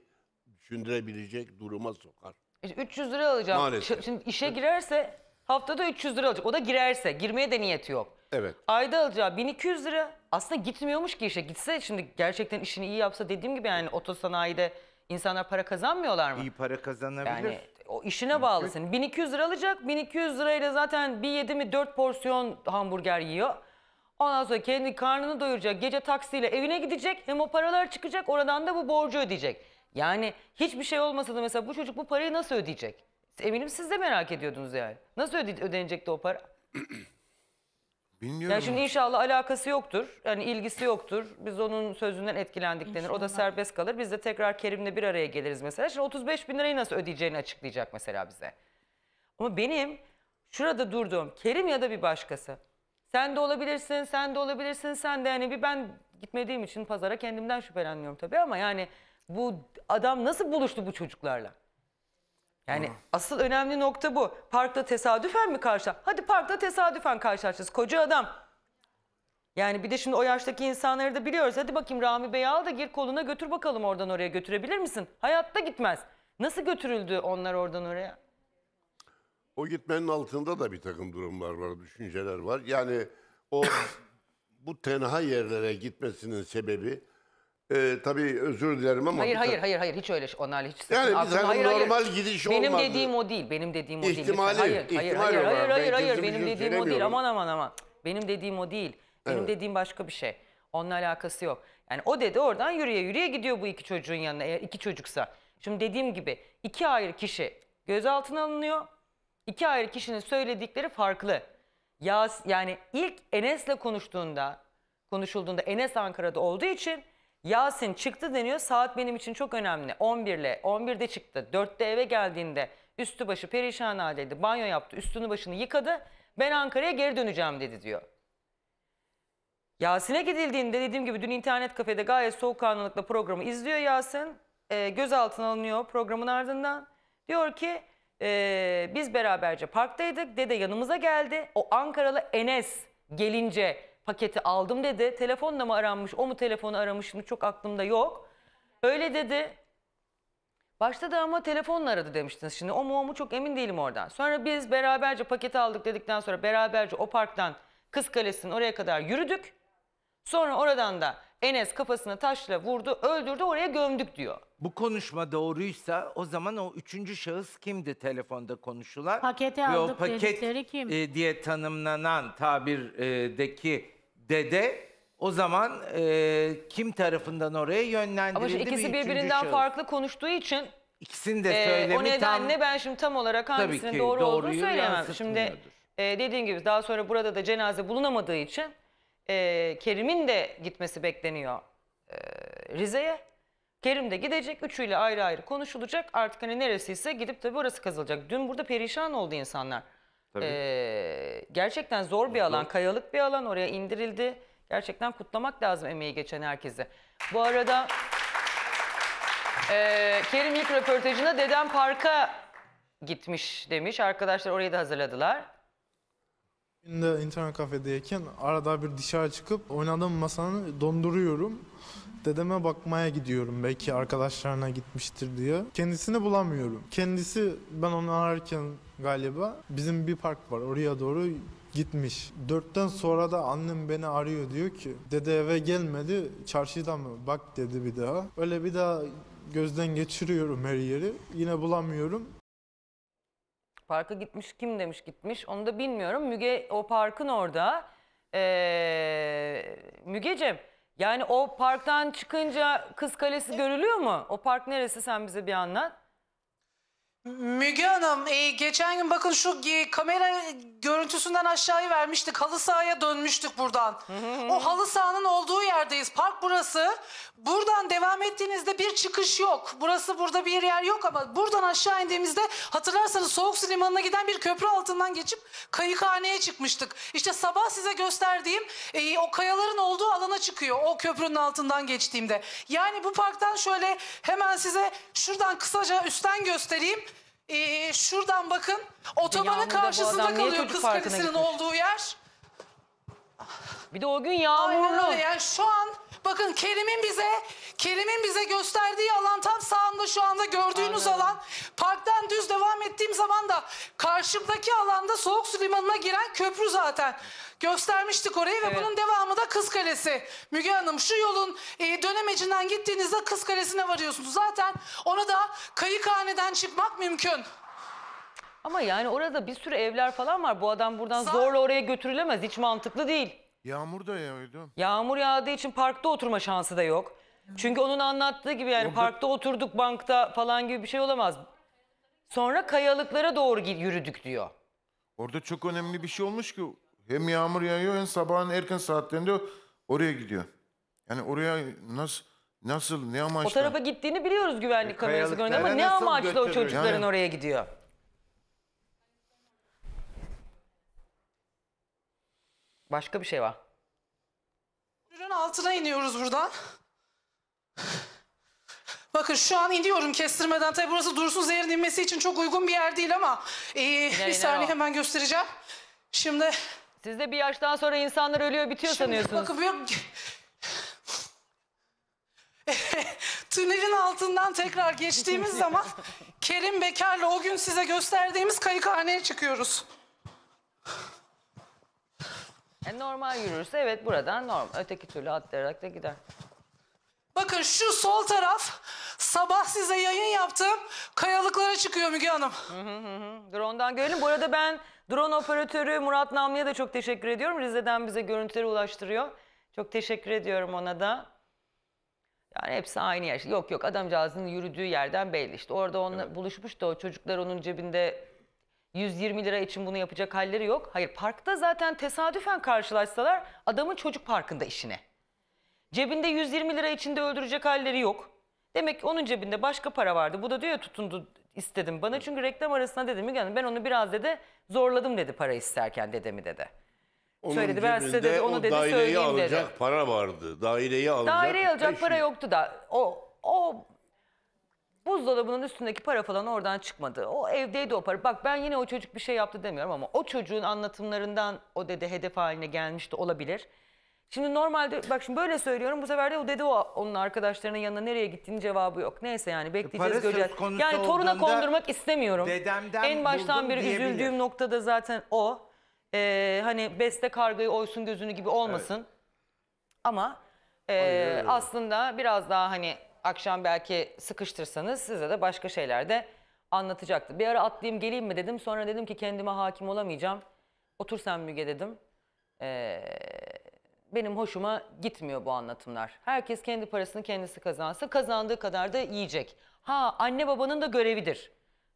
düşündürebilecek duruma sokar. 300 lira alacağım. Maalesef. Şimdi işe girerse haftada 300 lira alacak. O da girerse. Girmeye de niyeti yok. Evet. Ayda alacağı 1200 lira. Aslında gitmiyormuş ki işe. Gitse şimdi gerçekten işini iyi yapsa dediğim gibi yani otosanayide insanlar para kazanmıyorlar mı? İyi para kazanabilir. Yani o işine bağlısın. 1200 lira alacak. 1200 lirayla zaten bir yedi mi 4 porsiyon hamburger yiyor. Ondan sonra kendi karnını doyuracak. Gece taksiyle evine gidecek. Hem o paralar çıkacak. Oradan da bu borcu ödeyecek. Yani hiçbir şey olmasa da mesela bu çocuk bu parayı nasıl ödeyecek? Eminim siz de merak ediyordunuz yani. Nasıl öde ödenecekti o para? Bilmiyorum. Yani şimdi inşallah alakası yoktur. Yani ilgisi yoktur. Biz onun sözünden etkilendik denir. O da serbest kalır. Biz de tekrar Kerim'le bir araya geliriz mesela. Şimdi 35 bin lirayı nasıl ödeyeceğini açıklayacak mesela bize. Ama benim şurada durduğum Kerim ya da bir başkası. Sen de olabilirsin, sen de olabilirsin, sen de yani bir ben gitmediğim için pazara kendimden şüphelenmiyorum tabii ama yani bu adam nasıl buluştu bu çocuklarla? Yani Aa. asıl önemli nokta bu. Parkta tesadüfen mi karşı? Hadi parkta tesadüfen karşılaştınız. Koca adam. Yani bir de şimdi o yaştaki insanları da biliyoruz. Hadi bakayım Rami Bey al da gir koluna götür bakalım oradan oraya götürebilir misin? Hayatta gitmez. Nasıl götürüldü onlar oradan oraya? O gitmenin altında da bir takım durumlar var, düşünceler var. Yani o bu tenha yerlere gitmesinin sebebi e, tabii özür dilerim ama... Hayır hayır hayır hayır hiç öyle şey- onlarla hiç sıkıntı. Yani biz Aklım- hani normal gidiş Benim olmadı. dediğim o değil. Benim dediğim o değil. İhtimali- Lütfen. Hayır ihtimal hayır hayır hayır hayır ben hayır, hayır. gözüm benim gözüm dediğim o değil. söylemiyorum. Aman aman aman. Benim dediğim o değil. Benim Evet. dediğim başka bir şey. Onunla alakası yok. Yani o dede oradan yürüye yürüye gidiyor bu iki çocuğun yanına eğer iki çocuksa. Şimdi dediğim gibi iki ayrı kişi gözaltına alınıyor. İki ayrı kişinin söyledikleri farklı. Yas, yani ilk Enes'le konuştuğunda, konuşulduğunda Enes Ankara'da olduğu için Yasin çıktı deniyor. Saat benim için çok önemli. 11 ile 11'de çıktı. 4'te eve geldiğinde üstü başı perişan haldeydi. Banyo yaptı. Üstünü başını yıkadı. Ben Ankara'ya geri döneceğim dedi diyor. Yasin'e gidildiğinde dediğim gibi dün internet kafede gayet soğukkanlılıkla programı izliyor Yasin. E, gözaltına alınıyor programın ardından. Diyor ki e, biz beraberce parktaydık. Dede yanımıza geldi. O Ankaralı Enes gelince paketi aldım dedi. Telefonla mı aranmış, o mu telefonu aramış mı çok aklımda yok. Öyle dedi. Başta da ama telefonla aradı demiştiniz. Şimdi o mu o mu çok emin değilim oradan. Sonra biz beraberce paketi aldık dedikten sonra beraberce o parktan Kız Kalesi'nin oraya kadar yürüdük. Sonra oradan da Enes kafasına taşla vurdu, öldürdü, oraya gömdük diyor. Bu konuşma doğruysa o zaman o üçüncü şahıs kimdi telefonda konuşulan? Paketi aldık o dedikleri kim? e, diye tanımlanan tabirdeki dede o zaman e, kim tarafından oraya yönlendirildi Ama ikisi üçüncü birbirinden şahıs? farklı konuştuğu için İkisinin de e, söylemi o tam ben şimdi tam olarak hangisinin doğru olduğunu doğruyu söyleyemem. Şimdi e, dediğim gibi daha sonra burada da cenaze bulunamadığı için e, Kerim'in de gitmesi bekleniyor e, Rize'ye. Kerim de gidecek. Üçüyle ayrı ayrı konuşulacak. Artık hani neresiyse gidip tabii orası kazılacak. Dün burada perişan oldu insanlar. Tabii. E, gerçekten zor bir alan. Kayalık bir alan. Oraya indirildi. Gerçekten kutlamak lazım emeği geçen herkese. Bu arada e, Kerim ilk röportajında dedem parka gitmiş demiş. Arkadaşlar orayı da hazırladılar. Şimdi internet kafedeyken arada bir dışarı çıkıp oynadığım masanı donduruyorum. Dedeme bakmaya gidiyorum belki arkadaşlarına gitmiştir diye. Kendisini bulamıyorum. Kendisi ben onu ararken galiba bizim bir park var oraya doğru gitmiş. Dörtten sonra da annem beni arıyor diyor ki dede eve gelmedi çarşıda mı bak dedi bir daha. Öyle bir daha gözden geçiriyorum her yeri. Yine bulamıyorum. Parka gitmiş kim demiş gitmiş onu da bilmiyorum. Müge o parkın orada. Ee, Mügecim yani o parktan çıkınca Kız Kalesi görülüyor mu? O park neresi sen bize bir anlat. Müge Hanım, e, geçen gün bakın şu e, kamera görüntüsünden aşağıyı vermiştik. Halı sahaya dönmüştük buradan. o halı sahanın olduğu yerdeyiz. Park burası. Buradan devam ettiğinizde bir çıkış yok. Burası burada bir yer yok ama buradan aşağı indiğimizde hatırlarsanız Soğuk Su Limanı'na giden bir köprü altından geçip kayıkhaneye çıkmıştık. İşte sabah size gösterdiğim e, o kayaların olduğu alana çıkıyor. O köprünün altından geçtiğimde. Yani bu parktan şöyle hemen size şuradan kısaca üstten göstereyim. Ee, şuradan bakın. Otobanın karşısında kalıyor kız parkına olduğu yer. Bir de o gün Aynen yağmurlu. öyle. Yani şu an Bakın Kerim'in bize Kerim'in bize gösterdiği alan tam sağında şu anda gördüğünüz Aynen. alan. Parktan düz devam ettiğim zaman da karşımdaki alanda soğuk su limanına giren köprü zaten. Göstermiştik orayı evet. ve bunun devamı da Kız Kalesi. Müge Hanım şu yolun e, dönemecinden gittiğinizde Kız Kalesi'ne varıyorsunuz. Zaten onu da kayıkhaneden çıkmak mümkün. Ama yani orada bir sürü evler falan var. Bu adam buradan Sa zorla oraya götürülemez. Hiç mantıklı değil. Yağmur da yağıyordu. Yağmur yağdığı için parkta oturma şansı da yok. Çünkü onun anlattığı gibi yani parkta oturduk bankta falan gibi bir şey olamaz. Sonra kayalıklara doğru gi- yürüdük diyor. Orada çok önemli bir şey olmuş ki hem yağmur yağıyor hem sabahın erken saatlerinde oraya gidiyor. Yani oraya nasıl nasıl ne O tarafa gittiğini biliyoruz güvenlik e, kamerası görüntü ama ne nasıl amaçla o çocukların Yani- oraya gidiyor? Başka bir şey var. Ürün altına iniyoruz buradan. Bakın şu an iniyorum kestirmeden. tabi burası dursun zehrin inmesi için çok uygun bir yer değil ama e, bir saniye o. hemen göstereceğim. Şimdi Siz de bir yaştan sonra insanlar ölüyor bitiyor şimdi sanıyorsunuz. bakın bu tünelin altından tekrar geçtiğimiz zaman Kerim Bekar'la o gün size gösterdiğimiz kayıkhaneye çıkıyoruz. Yani e, normal yürürse evet buradan normal. Öteki türlü atlayarak da gider. Bakın şu sol taraf sabah size yayın yaptım kayalıklara çıkıyor Müge Hanım. Hı Drone'dan görelim. Bu arada ben drone operatörü Murat Namlı'ya da çok teşekkür ediyorum. Rize'den bize görüntüleri ulaştırıyor. Çok teşekkür ediyorum ona da. Yani hepsi aynı yer. Yok yok adamcağızın yürüdüğü yerden belli işte. Orada onunla evet. buluşmuş da o çocuklar onun cebinde 120 lira için bunu yapacak halleri yok. Hayır parkta zaten tesadüfen karşılaşsalar adamın çocuk parkında işine. Cebinde 120 lira içinde öldürecek halleri yok. Demek ki onun cebinde başka para vardı. Bu da diyor ya tutundu istedim bana. Çünkü reklam arasında dedim Müge Hanım ben onu biraz dedi zorladım dedi para isterken dedemi dedi. Onun söyledi ben size dedi onu dedi söyleyeyim dedi. daireyi alacak para vardı. Daireyi alacak. Daireyi alacak para yoktu da. O o buzdolabının üstündeki para falan oradan çıkmadı. O evdeydi o para. Bak ben yine o çocuk bir şey yaptı demiyorum ama o çocuğun anlatımlarından o dede hedef haline gelmişti olabilir. Şimdi normalde bak şimdi böyle söylüyorum bu sefer de o dede o onun arkadaşlarının yanına nereye gittiğinin cevabı yok. Neyse yani e, bekleyeceğiz Para göreceğiz. konusu Yani toruna kondurmak istemiyorum. dedemden en baştan buldum beri diyebilir. üzüldüğüm noktada zaten o. Ee, hani beste kargayı oysun gözünü gibi olmasın. Ama e, aslında biraz daha hani akşam belki sıkıştırsanız size de başka şeyler de anlatacaktı. Bir ara atlayayım geleyim mi dedim. Sonra dedim ki kendime hakim olamayacağım. Otur sen Müge dedim. Ee, benim hoşuma gitmiyor bu anlatımlar. Herkes kendi parasını kendisi kazansa kazandığı kadar da yiyecek. Ha anne babanın da görevidir.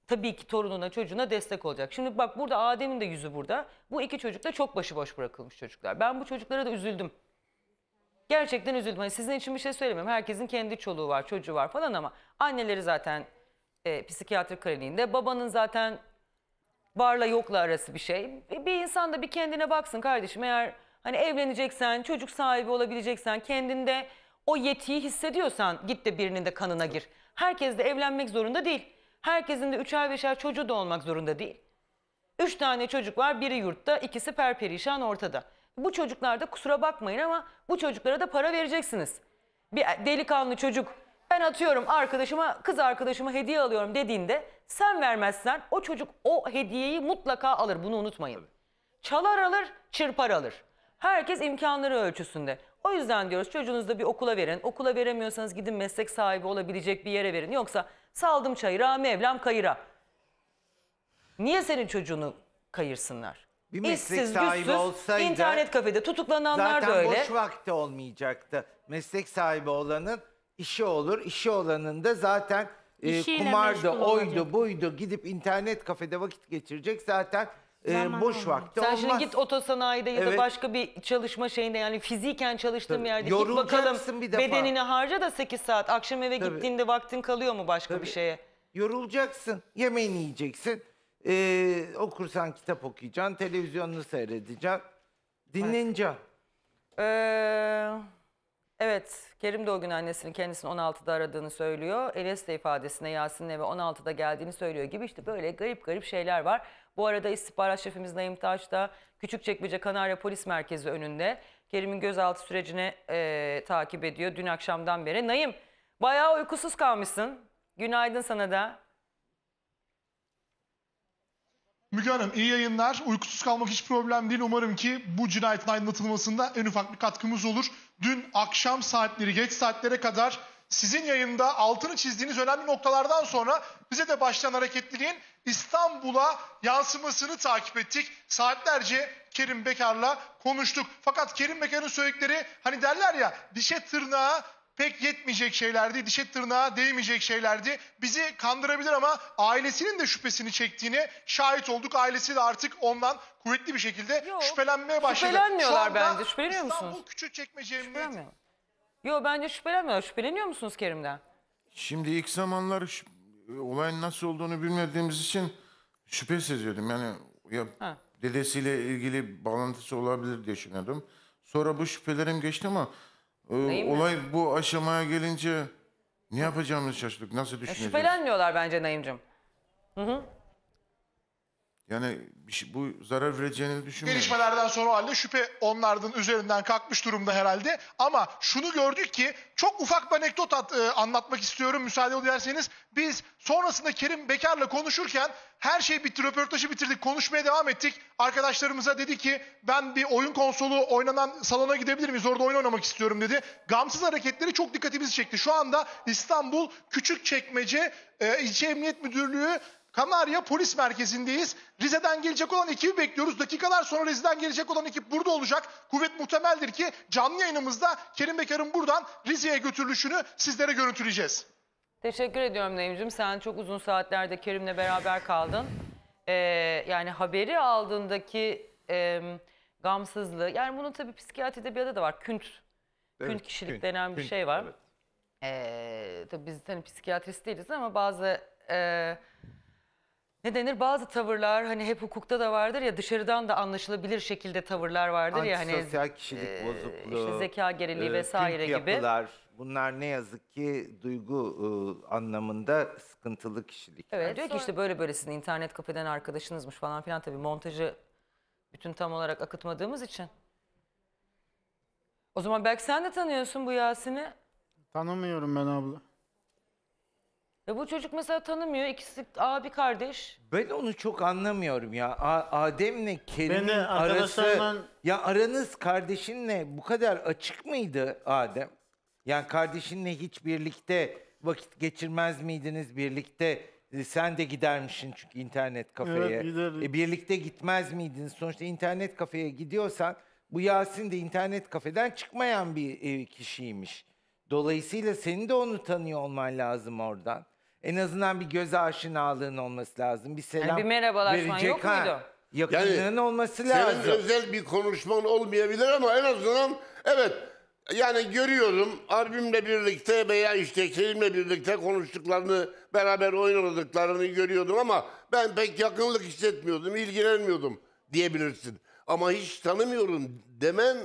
Tabii ki torununa çocuğuna destek olacak. Şimdi bak burada Adem'in de yüzü burada. Bu iki çocuk da çok başıboş bırakılmış çocuklar. Ben bu çocuklara da üzüldüm. Gerçekten üzüldüm. Hani sizin için bir şey söylemiyorum. Herkesin kendi çoluğu var, çocuğu var falan ama anneleri zaten e, psikiyatri kliniğinde. Babanın zaten varla yokla arası bir şey. Bir, e, bir insan da bir kendine baksın kardeşim. Eğer hani evleneceksen, çocuk sahibi olabileceksen, kendinde o yetiyi hissediyorsan git de birinin de kanına gir. Herkes de evlenmek zorunda değil. Herkesin de üçer beşer çocuğu da olmak zorunda değil. Üç tane çocuk var, biri yurtta, ikisi perperişan ortada bu çocuklarda kusura bakmayın ama bu çocuklara da para vereceksiniz. Bir delikanlı çocuk ben atıyorum arkadaşıma kız arkadaşıma hediye alıyorum dediğinde sen vermezsen o çocuk o hediyeyi mutlaka alır bunu unutmayın. Çalar alır çırpar alır. Herkes imkanları ölçüsünde. O yüzden diyoruz çocuğunuzda bir okula verin. Okula veremiyorsanız gidin meslek sahibi olabilecek bir yere verin. Yoksa saldım çayıra mevlam kayıra. Niye senin çocuğunu kayırsınlar? bir meslek İşsiz, sahibi güçsüz, olsaydı internet kafede tutuklananlar zaten da öyle. boş vakti olmayacaktı. Meslek sahibi olanın işi olur, işi olanın da zaten e, İşiyle kumardı, oydu, buydu gidip internet kafede vakit geçirecek zaten e, Zaman boş olmaz. vakti Sen olmaz. şimdi git otosanayide ya da başka bir çalışma şeyinde yani fiziken çalıştığın Tabii. yerde git bakalım Yorulacaksın bir defa. bedenini harca da 8 saat. Akşam eve Tabii. gittiğinde vaktin kalıyor mu başka bir şeye? Yorulacaksın, yemeğini yiyeceksin, ee, okursan kitap okuyacaksın, televizyonunu seyredeceksin. Dinleneceksin. Ee, evet, Kerim de o gün annesinin kendisini 16'da aradığını söylüyor. Enes de ifadesine Yasin'in eve 16'da geldiğini söylüyor gibi işte böyle garip garip şeyler var. Bu arada istihbarat şefimiz Naim Taş da Küçükçekmece Kanarya Polis Merkezi önünde Kerim'in gözaltı sürecini e, takip ediyor dün akşamdan beri. Naim, bayağı uykusuz kalmışsın. Günaydın sana da. Müge Hanım iyi yayınlar. Uykusuz kalmak hiç problem değil. Umarım ki bu cinayetin aydınlatılmasında en ufak bir katkımız olur. Dün akşam saatleri geç saatlere kadar sizin yayında altını çizdiğiniz önemli noktalardan sonra bize de başlayan hareketliliğin İstanbul'a yansımasını takip ettik. Saatlerce Kerim Bekar'la konuştuk. Fakat Kerim Bekar'ın söyledikleri hani derler ya dişe tırnağa pek yetmeyecek şeylerdi, dişe tırnağa değmeyecek şeylerdi. Bizi kandırabilir ama ailesinin de şüphesini çektiğini şahit olduk. Ailesi de artık ondan kuvvetli bir şekilde Yok, şüphelenmeye başladı. Şüphelenmiyorlar Şu anda bence. Şüpheleniyor İstanbul musunuz? Küçükçekmece Emniyeti. Şüphelenmiyor. Yok bence şüphelenmiyor. Şüpheleniyor musunuz Kerim'den? Şimdi ilk zamanlar olayın nasıl olduğunu bilmediğimiz için şüphe seziyordum. Yani ya Ha. dedesiyle ilgili bağlantısı olabilir diye düşünüyordum. Sonra bu şüphelerim geçti ama ee, olay bu aşamaya gelince ne yapacağımızı şaşırdık. Nasıl e, düşüneceğiz? Şüphelenmiyorlar bence Naim'cim. Hı hı. Yani bir şey, bu zarar vereceğini düşünmüyorum. Gelişmelerden sonra o halde şüphe onlardan üzerinden kalkmış durumda herhalde. Ama şunu gördük ki çok ufak bir anekdot at, e, anlatmak istiyorum müsaade ederseniz. Biz sonrasında Kerim Bekar'la konuşurken her şeyi bitti, röportajı bitirdik, konuşmaya devam ettik. Arkadaşlarımıza dedi ki ben bir oyun konsolu oynanan salona gidebilir miyiz? Orada oyun oynamak istiyorum dedi. Gamsız hareketleri çok dikkatimizi çekti. Şu anda İstanbul Küçükçekmece e, İlçe Emniyet Müdürlüğü Kamarya polis merkezindeyiz. Rize'den gelecek olan ekibi bekliyoruz. Dakikalar sonra Rize'den gelecek olan ekip burada olacak. Kuvvet muhtemeldir ki canlı yayınımızda Kerim Bekar'ın buradan Rize'ye götürülüşünü sizlere görüntüleyeceğiz. Teşekkür ediyorum Naim'cim. Sen çok uzun saatlerde Kerim'le beraber kaldın. Ee, yani haberi aldığındaki e, gamsızlığı. Yani bunun tabii psikiyatride bir adı da var. Künt. Evet, künt kişilik künt, denen bir künt, şey var. Evet. Ee, tabii biz hani psikiyatrist değiliz ama bazı... E, ne denir bazı tavırlar hani hep hukukta da vardır ya dışarıdan da anlaşılabilir şekilde tavırlar vardır ya hani Antisosyal kişilik e, bozukluğu, işte zeka geriliği e, vesaire gibi. yapılar bunlar ne yazık ki duygu e, anlamında sıkıntılı kişilik. Evet diyor ki işte böyle böylesini internet kafeden arkadaşınızmış falan filan tabii montajı bütün tam olarak akıtmadığımız için. O zaman belki sen de tanıyorsun bu Yasin'i. Tanımıyorum ben abla. Ve bu çocuk mesela tanımıyor. İkisi abi kardeş. Ben onu çok anlamıyorum ya. A Adem'le Kerim'in Beni arası... arkadaşlarla- Ya aranız kardeşinle bu kadar açık mıydı Adem? Yani kardeşinle hiç birlikte vakit geçirmez miydiniz? Birlikte e, sen de gidermişsin çünkü internet kafeye. Evet, giderdik. E, birlikte gitmez miydiniz? Sonuçta internet kafeye gidiyorsan bu Yasin de internet kafeden çıkmayan bir e, kişiymiş. Dolayısıyla seni de onu tanıyor olman lazım oradan. En azından bir göz aşinalığın olması lazım. Bir selam Yani bir merhabalaşman verecek. yok ha. muydu? Yakınlığın Yani olması lazım. Senin özel bir konuşman olmayabilir ama en azından evet yani görüyorum abimle birlikte veya işte Kerim'le birlikte konuştuklarını, beraber oynadıklarını görüyordum ama ben pek yakınlık hissetmiyordum, ilgilenmiyordum diyebilirsin. Ama hiç tanımıyorum demen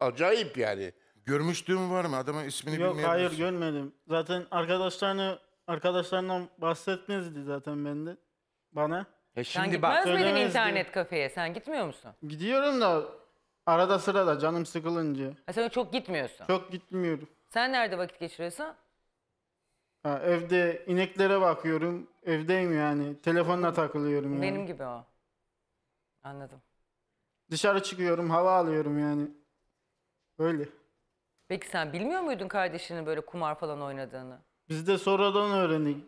acayip yani. Görmüşlüğün var mı? Adamın ismini Yok hayır görmedim. Zaten arkadaşlarını arkadaşlarından bahsetmezdi zaten bende. Bana. E Sen şimdi bak. miydin internet kafeye? Sen gitmiyor musun? Gidiyorum da arada sırada canım sıkılınca. Ha, sen çok gitmiyorsun. Çok gitmiyorum. Sen nerede vakit geçiriyorsun? Ha, evde ineklere bakıyorum. Evdeyim yani. Telefonla takılıyorum yani. Benim gibi o. Anladım. Dışarı çıkıyorum, hava alıyorum yani. Öyle. Peki sen bilmiyor muydun kardeşinin böyle kumar falan oynadığını? Biz de sonradan öğrendik.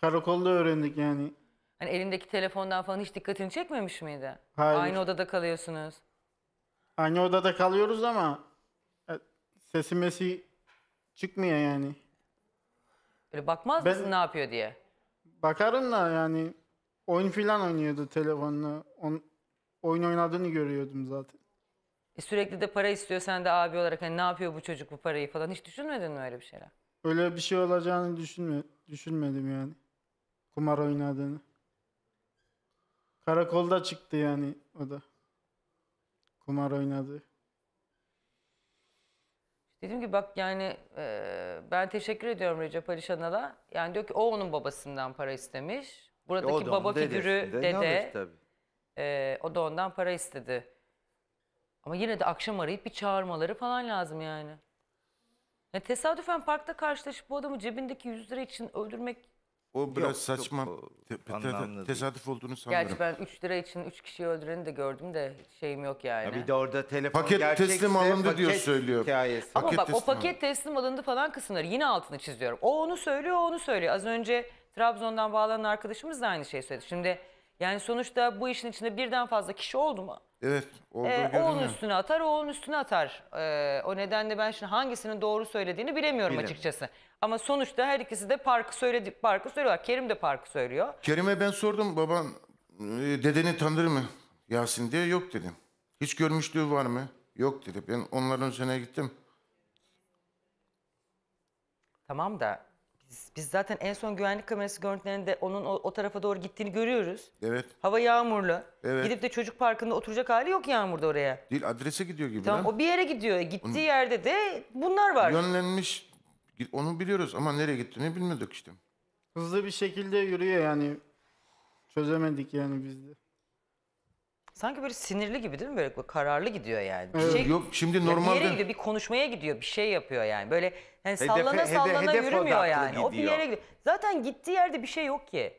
Karakolda öğrendik yani. Hani elindeki telefondan falan hiç dikkatini çekmemiş miydi? Hayır. Aynı odada kalıyorsunuz. Aynı odada kalıyoruz ama e, sesimesi çıkmıyor yani. Böyle bakmaz Ben- mısın ne yapıyor diye? Bakarım da yani oyun filan oynuyordu telefonla. On, oyun oynadığını görüyordum zaten. E, sürekli de para istiyor sen de abi olarak hani ne yapıyor bu çocuk bu parayı falan hiç düşünmedin mi öyle bir şeyler? Öyle bir şey olacağını düşünme, düşünmedim yani. Kumar oynadığını. Karakolda çıktı yani o da. Kumar oynadı. Dedim ki bak yani e, ben teşekkür ediyorum Recep Ali da. Yani diyor ki o onun babasından para istemiş. Buradaki e, da baba figürü dede, dede tabii. e, o da ondan para istedi. Ama yine de akşam arayıp bir çağırmaları falan lazım yani. Ya tesadüfen parkta karşılaşıp bu adamı cebindeki 100 lira için öldürmek... O biraz Yok, saçma. çok, Te- te- anlamlı değil. tesadüf olduğunu sanmıyorum. Gerçi ben 3 lira için 3 kişiyi öldüreni de gördüm de şeyim yok yani. Ya bir de orada telefon Paket gerçekse teslim alındı paket diyor söylüyor. Hikayesi. Ama paket bak o teslim paket teslim alındı falan kısımları yine altını çiziyorum. O onu söylüyor, o onu söylüyor. Az önce Trabzon'dan bağlanan arkadaşımız da aynı şeyi söyledi. Şimdi yani sonuçta bu işin içinde birden fazla kişi oldu mu? Evet. Ee, o onun üstüne atar, o onun üstüne atar. Ee, o nedenle ben şimdi hangisinin doğru söylediğini bilemiyorum Bilemem. açıkçası. Ama sonuçta her ikisi de parkı söyledi, parkı söylüyorlar. Kerim de parkı söylüyor. Kerim'e ben sordum baban e, dedeni tanır mı Yasin diye yok dedim. Hiç görmüşlüğü var mı? Yok dedi. Ben onların üzerine gittim. Tamam da biz, biz zaten en son güvenlik kamerası görüntülerinde onun o, o tarafa doğru gittiğini görüyoruz. Evet. Hava yağmurlu. Evet. Gidip de çocuk parkında oturacak hali yok yağmurda oraya. Değil adrese gidiyor gibi. Tamam lan. o bir yere gidiyor. Gittiği Onu- yerde de bunlar var. Yönlenmiş. Onu biliyoruz ama nereye gittiğini bilmiyorduk işte. Hızlı bir şekilde yürüyor yani. Çözemedik yani biz de. Sanki böyle sinirli gibi değil mi? Böyle kararlı gidiyor yani. Bir şey, Yok şimdi normalde... Bir yere gidiyor, bir konuşmaya gidiyor, bir şey yapıyor yani. Böyle yani Hedefe- sallana hede- sallana hedef yürümüyor odaklı yani. O bir gidiyor. yere gidiyor. Zaten gittiği yerde bir şey yok ki.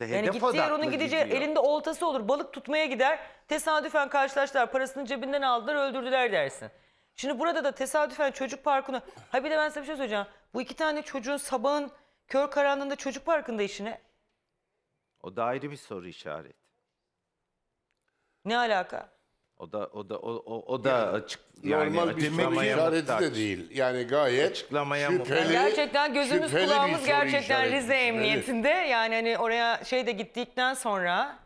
İşte Yani hedef gittiği yer odaklı onun gideceği gidiyor. elinde oltası olur. Balık tutmaya gider. Tesadüfen karşılaştılar. Parasını cebinden aldılar öldürdüler dersin. Şimdi burada da tesadüfen çocuk parkını... Ha bir de ben size bir şey söyleyeceğim. Bu iki tane çocuğun sabahın kör karanlığında çocuk parkında işine... O da ayrı bir soru işareti. Ne alaka? O da o da o, o, o da yani, açık yani normal bir soru şey. açıklamaya işareti de değil. Yani gayet Açıklamaya muhtaç. şüpheli. gerçekten gözümüz kulağımız gerçekten Rize Emniyetinde. Yani hani oraya şey de gittikten sonra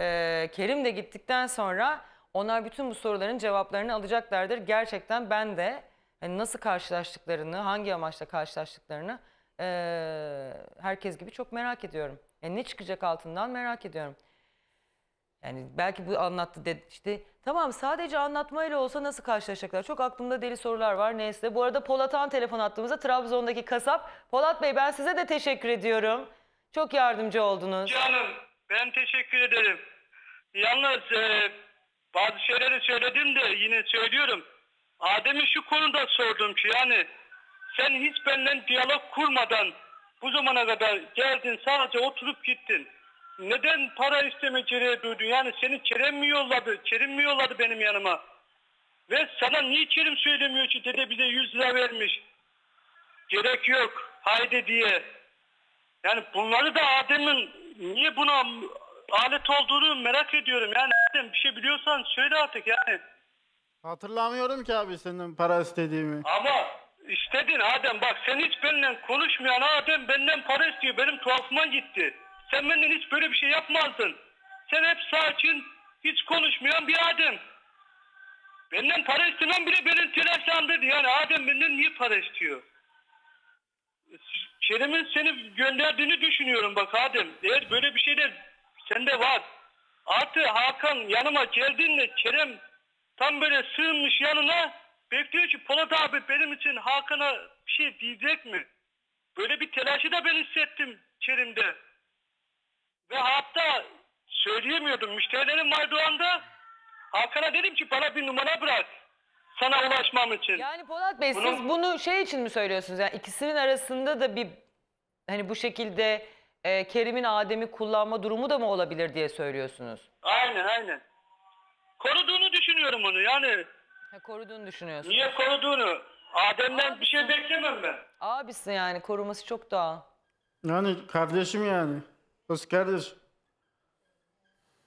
e, Kerim de gittikten sonra onlar bütün bu soruların cevaplarını alacaklardır. Gerçekten ben de hani nasıl karşılaştıklarını, hangi amaçla karşılaştıklarını e, herkes gibi çok merak ediyorum. Yani e, ne çıkacak altından merak ediyorum. Yani belki bu anlattı dedi işte tamam sadece anlatmayla olsa nasıl karşılaşacaklar? Çok aklımda deli sorular var neyse. Bu arada Polat Han telefon attığımızda Trabzon'daki kasap. Polat Bey ben size de teşekkür ediyorum. Çok yardımcı oldunuz. Canım ben teşekkür ederim. Yalnız e, bazı şeyleri söyledim de yine söylüyorum. Adem'i şu konuda sordum ki yani sen hiç benden diyalog kurmadan bu zamana kadar geldin sadece oturup gittin. Neden para isteme Çere'ye duydu? Yani seni Çerem mi yolladı? Çerim mi yolladı benim yanıma? Ve sana niye Çerim söylemiyor ki dede bize 100 lira vermiş? Gerek yok. Haydi diye. Yani bunları da Adem'in niye buna alet olduğunu merak ediyorum. Yani Adem bir şey biliyorsan söyle artık yani. Hatırlamıyorum ki abi senin para istediğimi. Ama istedin Adem bak sen hiç benimle konuşmayan Adem benden para istiyor. Benim tuhafıma gitti. Sen benden hiç böyle bir şey yapmazdın. Sen hep sakin, hiç konuşmayan bir adam. Benden para istemem bile benim telaşlandırdı. Yani Adem benden niye para istiyor? Kerem'in seni gönderdiğini düşünüyorum bak Adem. Eğer böyle bir şey de sende var. Artı Hakan yanıma geldiğinde Kerem tam böyle sığınmış yanına bekliyor ki Polat abi benim için Hakan'a bir şey diyecek mi? Böyle bir telaşı da ben hissettim Kerim'de. Ve hatta söyleyemiyordum. Müşterilerim vardı o anda. Hakan'a dedim ki bana bir numara bırak. Sana ulaşmam için. Yani Polat Bey bunu... siz bunu şey için mi söylüyorsunuz? Yani ikisinin arasında da bir hani bu şekilde e, Kerim'in Adem'i kullanma durumu da mı olabilir diye söylüyorsunuz? Aynen aynen. Koruduğunu düşünüyorum onu yani. Ha, koruduğunu düşünüyorsun. Niye koruduğunu? Adem'den Abisi. bir şey beklemem ben. Abisi yani koruması çok daha. Yani kardeşim yani. Özkerdir.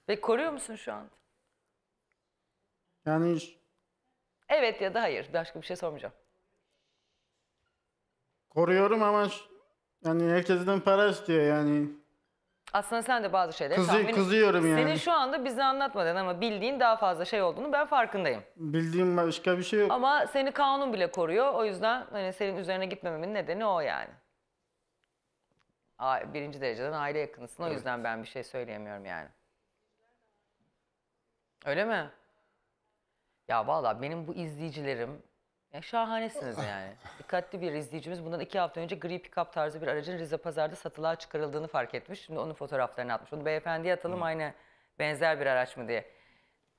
Ve koruyor musun şu an? Yani Evet ya da hayır. Başka bir şey sormayacağım. koruyorum ama yani herkesten para istiyor yani. Aslında sen de bazı şeyler. Kızı- tahmin- kızıyorum yani. Senin şu anda bize anlatmadın ama bildiğin daha fazla şey olduğunu ben farkındayım. Bildiğim başka bir şey yok. Ama seni kanun bile koruyor. O yüzden hani senin üzerine gitmememin nedeni o yani birinci dereceden aile yakınısın. O evet. yüzden ben bir şey söyleyemiyorum yani. Öyle mi? Ya vallahi benim bu izleyicilerim ya şahanesiniz yani. Dikkatli bir izleyicimiz bundan iki hafta önce gri pick-up tarzı bir aracın Rize Pazar'da satılığa çıkarıldığını fark etmiş. Şimdi onun fotoğraflarını atmış. Onu beyefendiye atalım Hı. aynı benzer bir araç mı diye.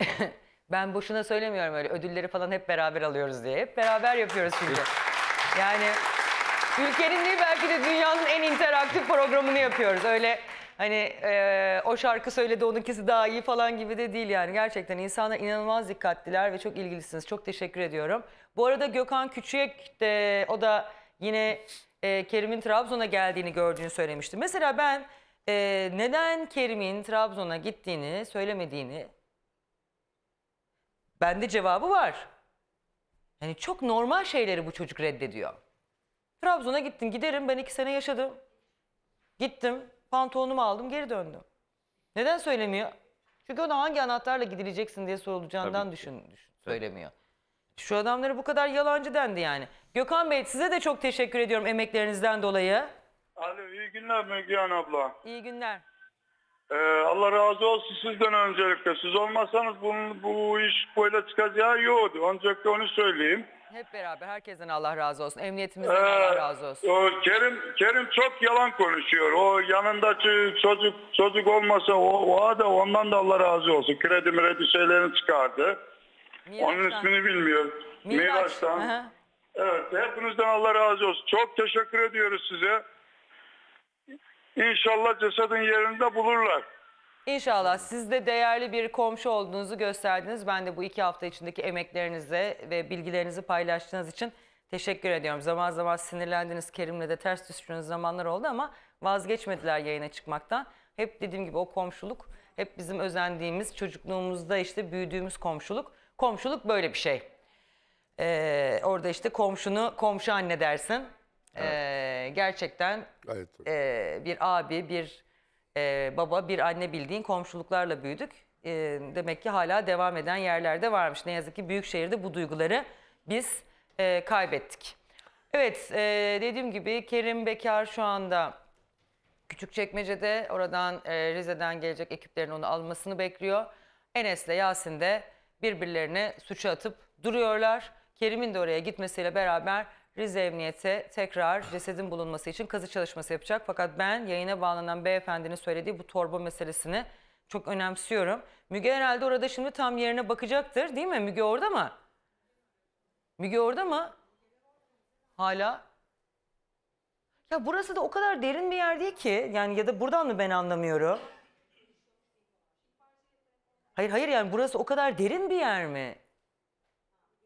ben boşuna söylemiyorum öyle ödülleri falan hep beraber alıyoruz diye. Hep beraber yapıyoruz şimdi. Yani ülkenin değil belki de dünyanın en interaktif taktik programını yapıyoruz. Öyle hani e, o şarkı söyledi onun onunkisi daha iyi falan gibi de değil yani. Gerçekten insanlar inanılmaz dikkatliler ve çok ilgilisiniz. Çok teşekkür ediyorum. Bu arada Gökhan Küçük de o da yine e, Kerim'in Trabzon'a geldiğini gördüğünü söylemişti. Mesela ben e, neden Kerim'in Trabzon'a gittiğini söylemediğini bende cevabı var. Yani çok normal şeyleri bu çocuk reddediyor. Trabzon'a gittin, giderim ben iki sene yaşadım. Gittim, pantolonumu aldım, geri döndüm. Neden söylemiyor? Çünkü ona hangi anahtarla gidileceksin diye sorulacağından Tabii. düşün, düşün söylemiyor. Şu adamları bu kadar yalancı dendi yani. Gökhan Bey size de çok teşekkür ediyorum emeklerinizden dolayı. Alo iyi günler Mügehan abla. İyi günler. Ee, Allah razı olsun sizden öncelikle. Siz olmasanız bunun, bu iş böyle çıkacağı yoktu. Öncelikle onu söyleyeyim. Hep beraber herkesten Allah razı olsun. Emniyetimizden ee, Allah razı olsun. O Kerim Kerim çok yalan konuşuyor. O yanındaki çocuk çocuk olmasa o, o da ondan da Allah razı olsun. Kredi mredi şeylerini çıkardı. Miraç'tan. Onun ismini bilmiyorum. Miraç. Miraç'tan. Evet hepinizden Allah razı olsun. Çok teşekkür ediyoruz size. İnşallah cesedin yerinde bulurlar. İnşallah siz de değerli bir komşu olduğunuzu gösterdiniz. Ben de bu iki hafta içindeki emeklerinize ve bilgilerinizi paylaştığınız için teşekkür ediyorum. Zaman zaman sinirlendiniz, Kerim'le de ters düştüğünüz zamanlar oldu ama vazgeçmediler yayına çıkmaktan. Hep dediğim gibi o komşuluk hep bizim özendiğimiz, çocukluğumuzda işte büyüdüğümüz komşuluk. Komşuluk böyle bir şey. Ee, orada işte komşunu komşu anne dersin. Ee, gerçekten evet. E, bir abi, bir e, baba bir anne bildiğin komşuluklarla büyüdük. E, demek ki hala devam eden yerlerde varmış. Ne yazık ki büyük şehirde bu duyguları biz e, kaybettik. Evet e, dediğim gibi Kerim Bekar şu anda Küçükçekmece'de oradan e, Rize'den gelecek ekiplerin onu almasını bekliyor. Enes ile Yasin de birbirlerine suça atıp duruyorlar. Kerim'in de oraya gitmesiyle beraber Rize Emniyeti tekrar cesedin bulunması için kazı çalışması yapacak. Fakat ben yayına bağlanan beyefendinin söylediği bu torba meselesini çok önemsiyorum. Müge herhalde orada şimdi tam yerine bakacaktır değil mi? Müge orada mı? Müge orada mı? Hala? Ya burası da o kadar derin bir yer değil ki. Yani ya da buradan mı ben anlamıyorum? Hayır hayır yani burası o kadar derin bir yer mi?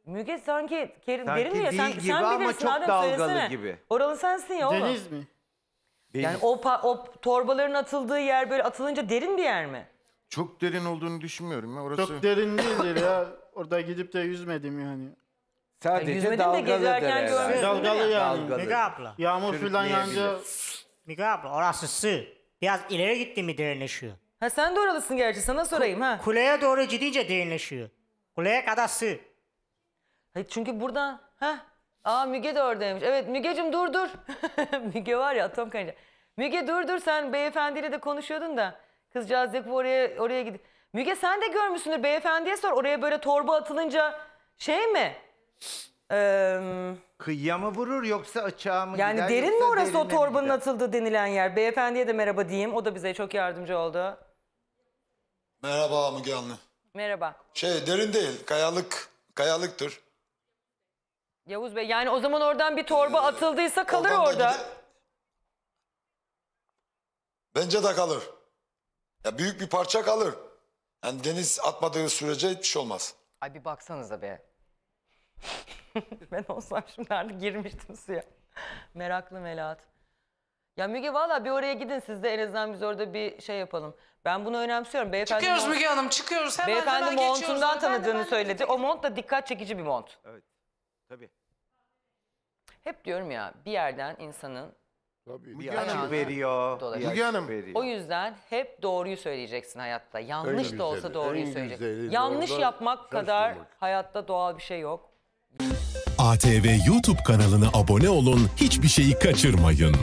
Müge sanki Sanki derin ya? Sen, gibi sen ama bilirsin çok Adem dalgalı gibi. Oralı sensin ya oğlum. Deniz mi? Benim Yani o, o torbaların atıldığı yer böyle atılınca derin bir yer mi? çok derin olduğunu düşünmüyorum ya orası. Çok derin değildir ya. Orada gidip de yüzmedim yani. Sadece Yüzmedim de dalgalıdır gezerken herhalde. görmüştüm. Dalgalı yani. Dalgalı. Müge abla. Yağmur filan yağınca Müge abla orası sığ. Biraz ileri gitti mi derinleşiyor. Ha sen de oralısın gerçi sana sorayım ha. Kuleye doğru gidince derinleşiyor. Kuleye kadar sığ. Hayır çünkü burada ha Aa Müge de oradaymış. Evet Mügecim dur dur. Müge var ya atom kanca. Müge dur dur sen beyefendiyle de konuşuyordun da. Kızcağız dedi oraya oraya gidi. Müge sen de görmüşsündür beyefendiye sor. Oraya böyle torba atılınca şey mi? Ee, Kıyıya mı vurur yoksa açığa mı yani gider, derin mi orası o torbanın gider? atıldığı denilen yer? Beyefendiye de merhaba diyeyim. O da bize çok yardımcı oldu. Merhaba Müge Hanım. Merhaba. Şey derin değil, kayalık, kayalıktır. Yavuz Bey yani o zaman oradan bir torba ee, atıldıysa kalır Oradan orada. Bence de kalır. Ya büyük bir parça kalır. Yani deniz atmadığı sürece hiçbir şey olmaz. Ay bir baksanıza be. ben olsam şimdi nerede girmiştim suya. Meraklı Melahat. Ya Müge valla bir oraya gidin siz de en azından biz orada bir şey yapalım. Ben bunu önemsiyorum. Beyefendi, Çıkıyoruz Müge Hanım çıkıyoruz. Hemen, Beyefendi hemen montundan Ben ben de- tanıdığını ben de- söyledi. O mont da dikkat çekici bir mont. Evet. Tabii. Hep diyorum ya bir yerden insanın Tabii. Müge Açık veriyor. Dolaşıyor. Müge Hanım. Veriyor. o yüzden hep doğruyu söyleyeceksin hayatta. Yanlış En da olsa güzeli, doğruyu güzeli söyleyeceksin. Yanlış doğrudan yapmak kadar şaşmamak. hayatta doğal bir şey yok. ATV YouTube kanalına abone olun, hiçbir şeyi kaçırmayın.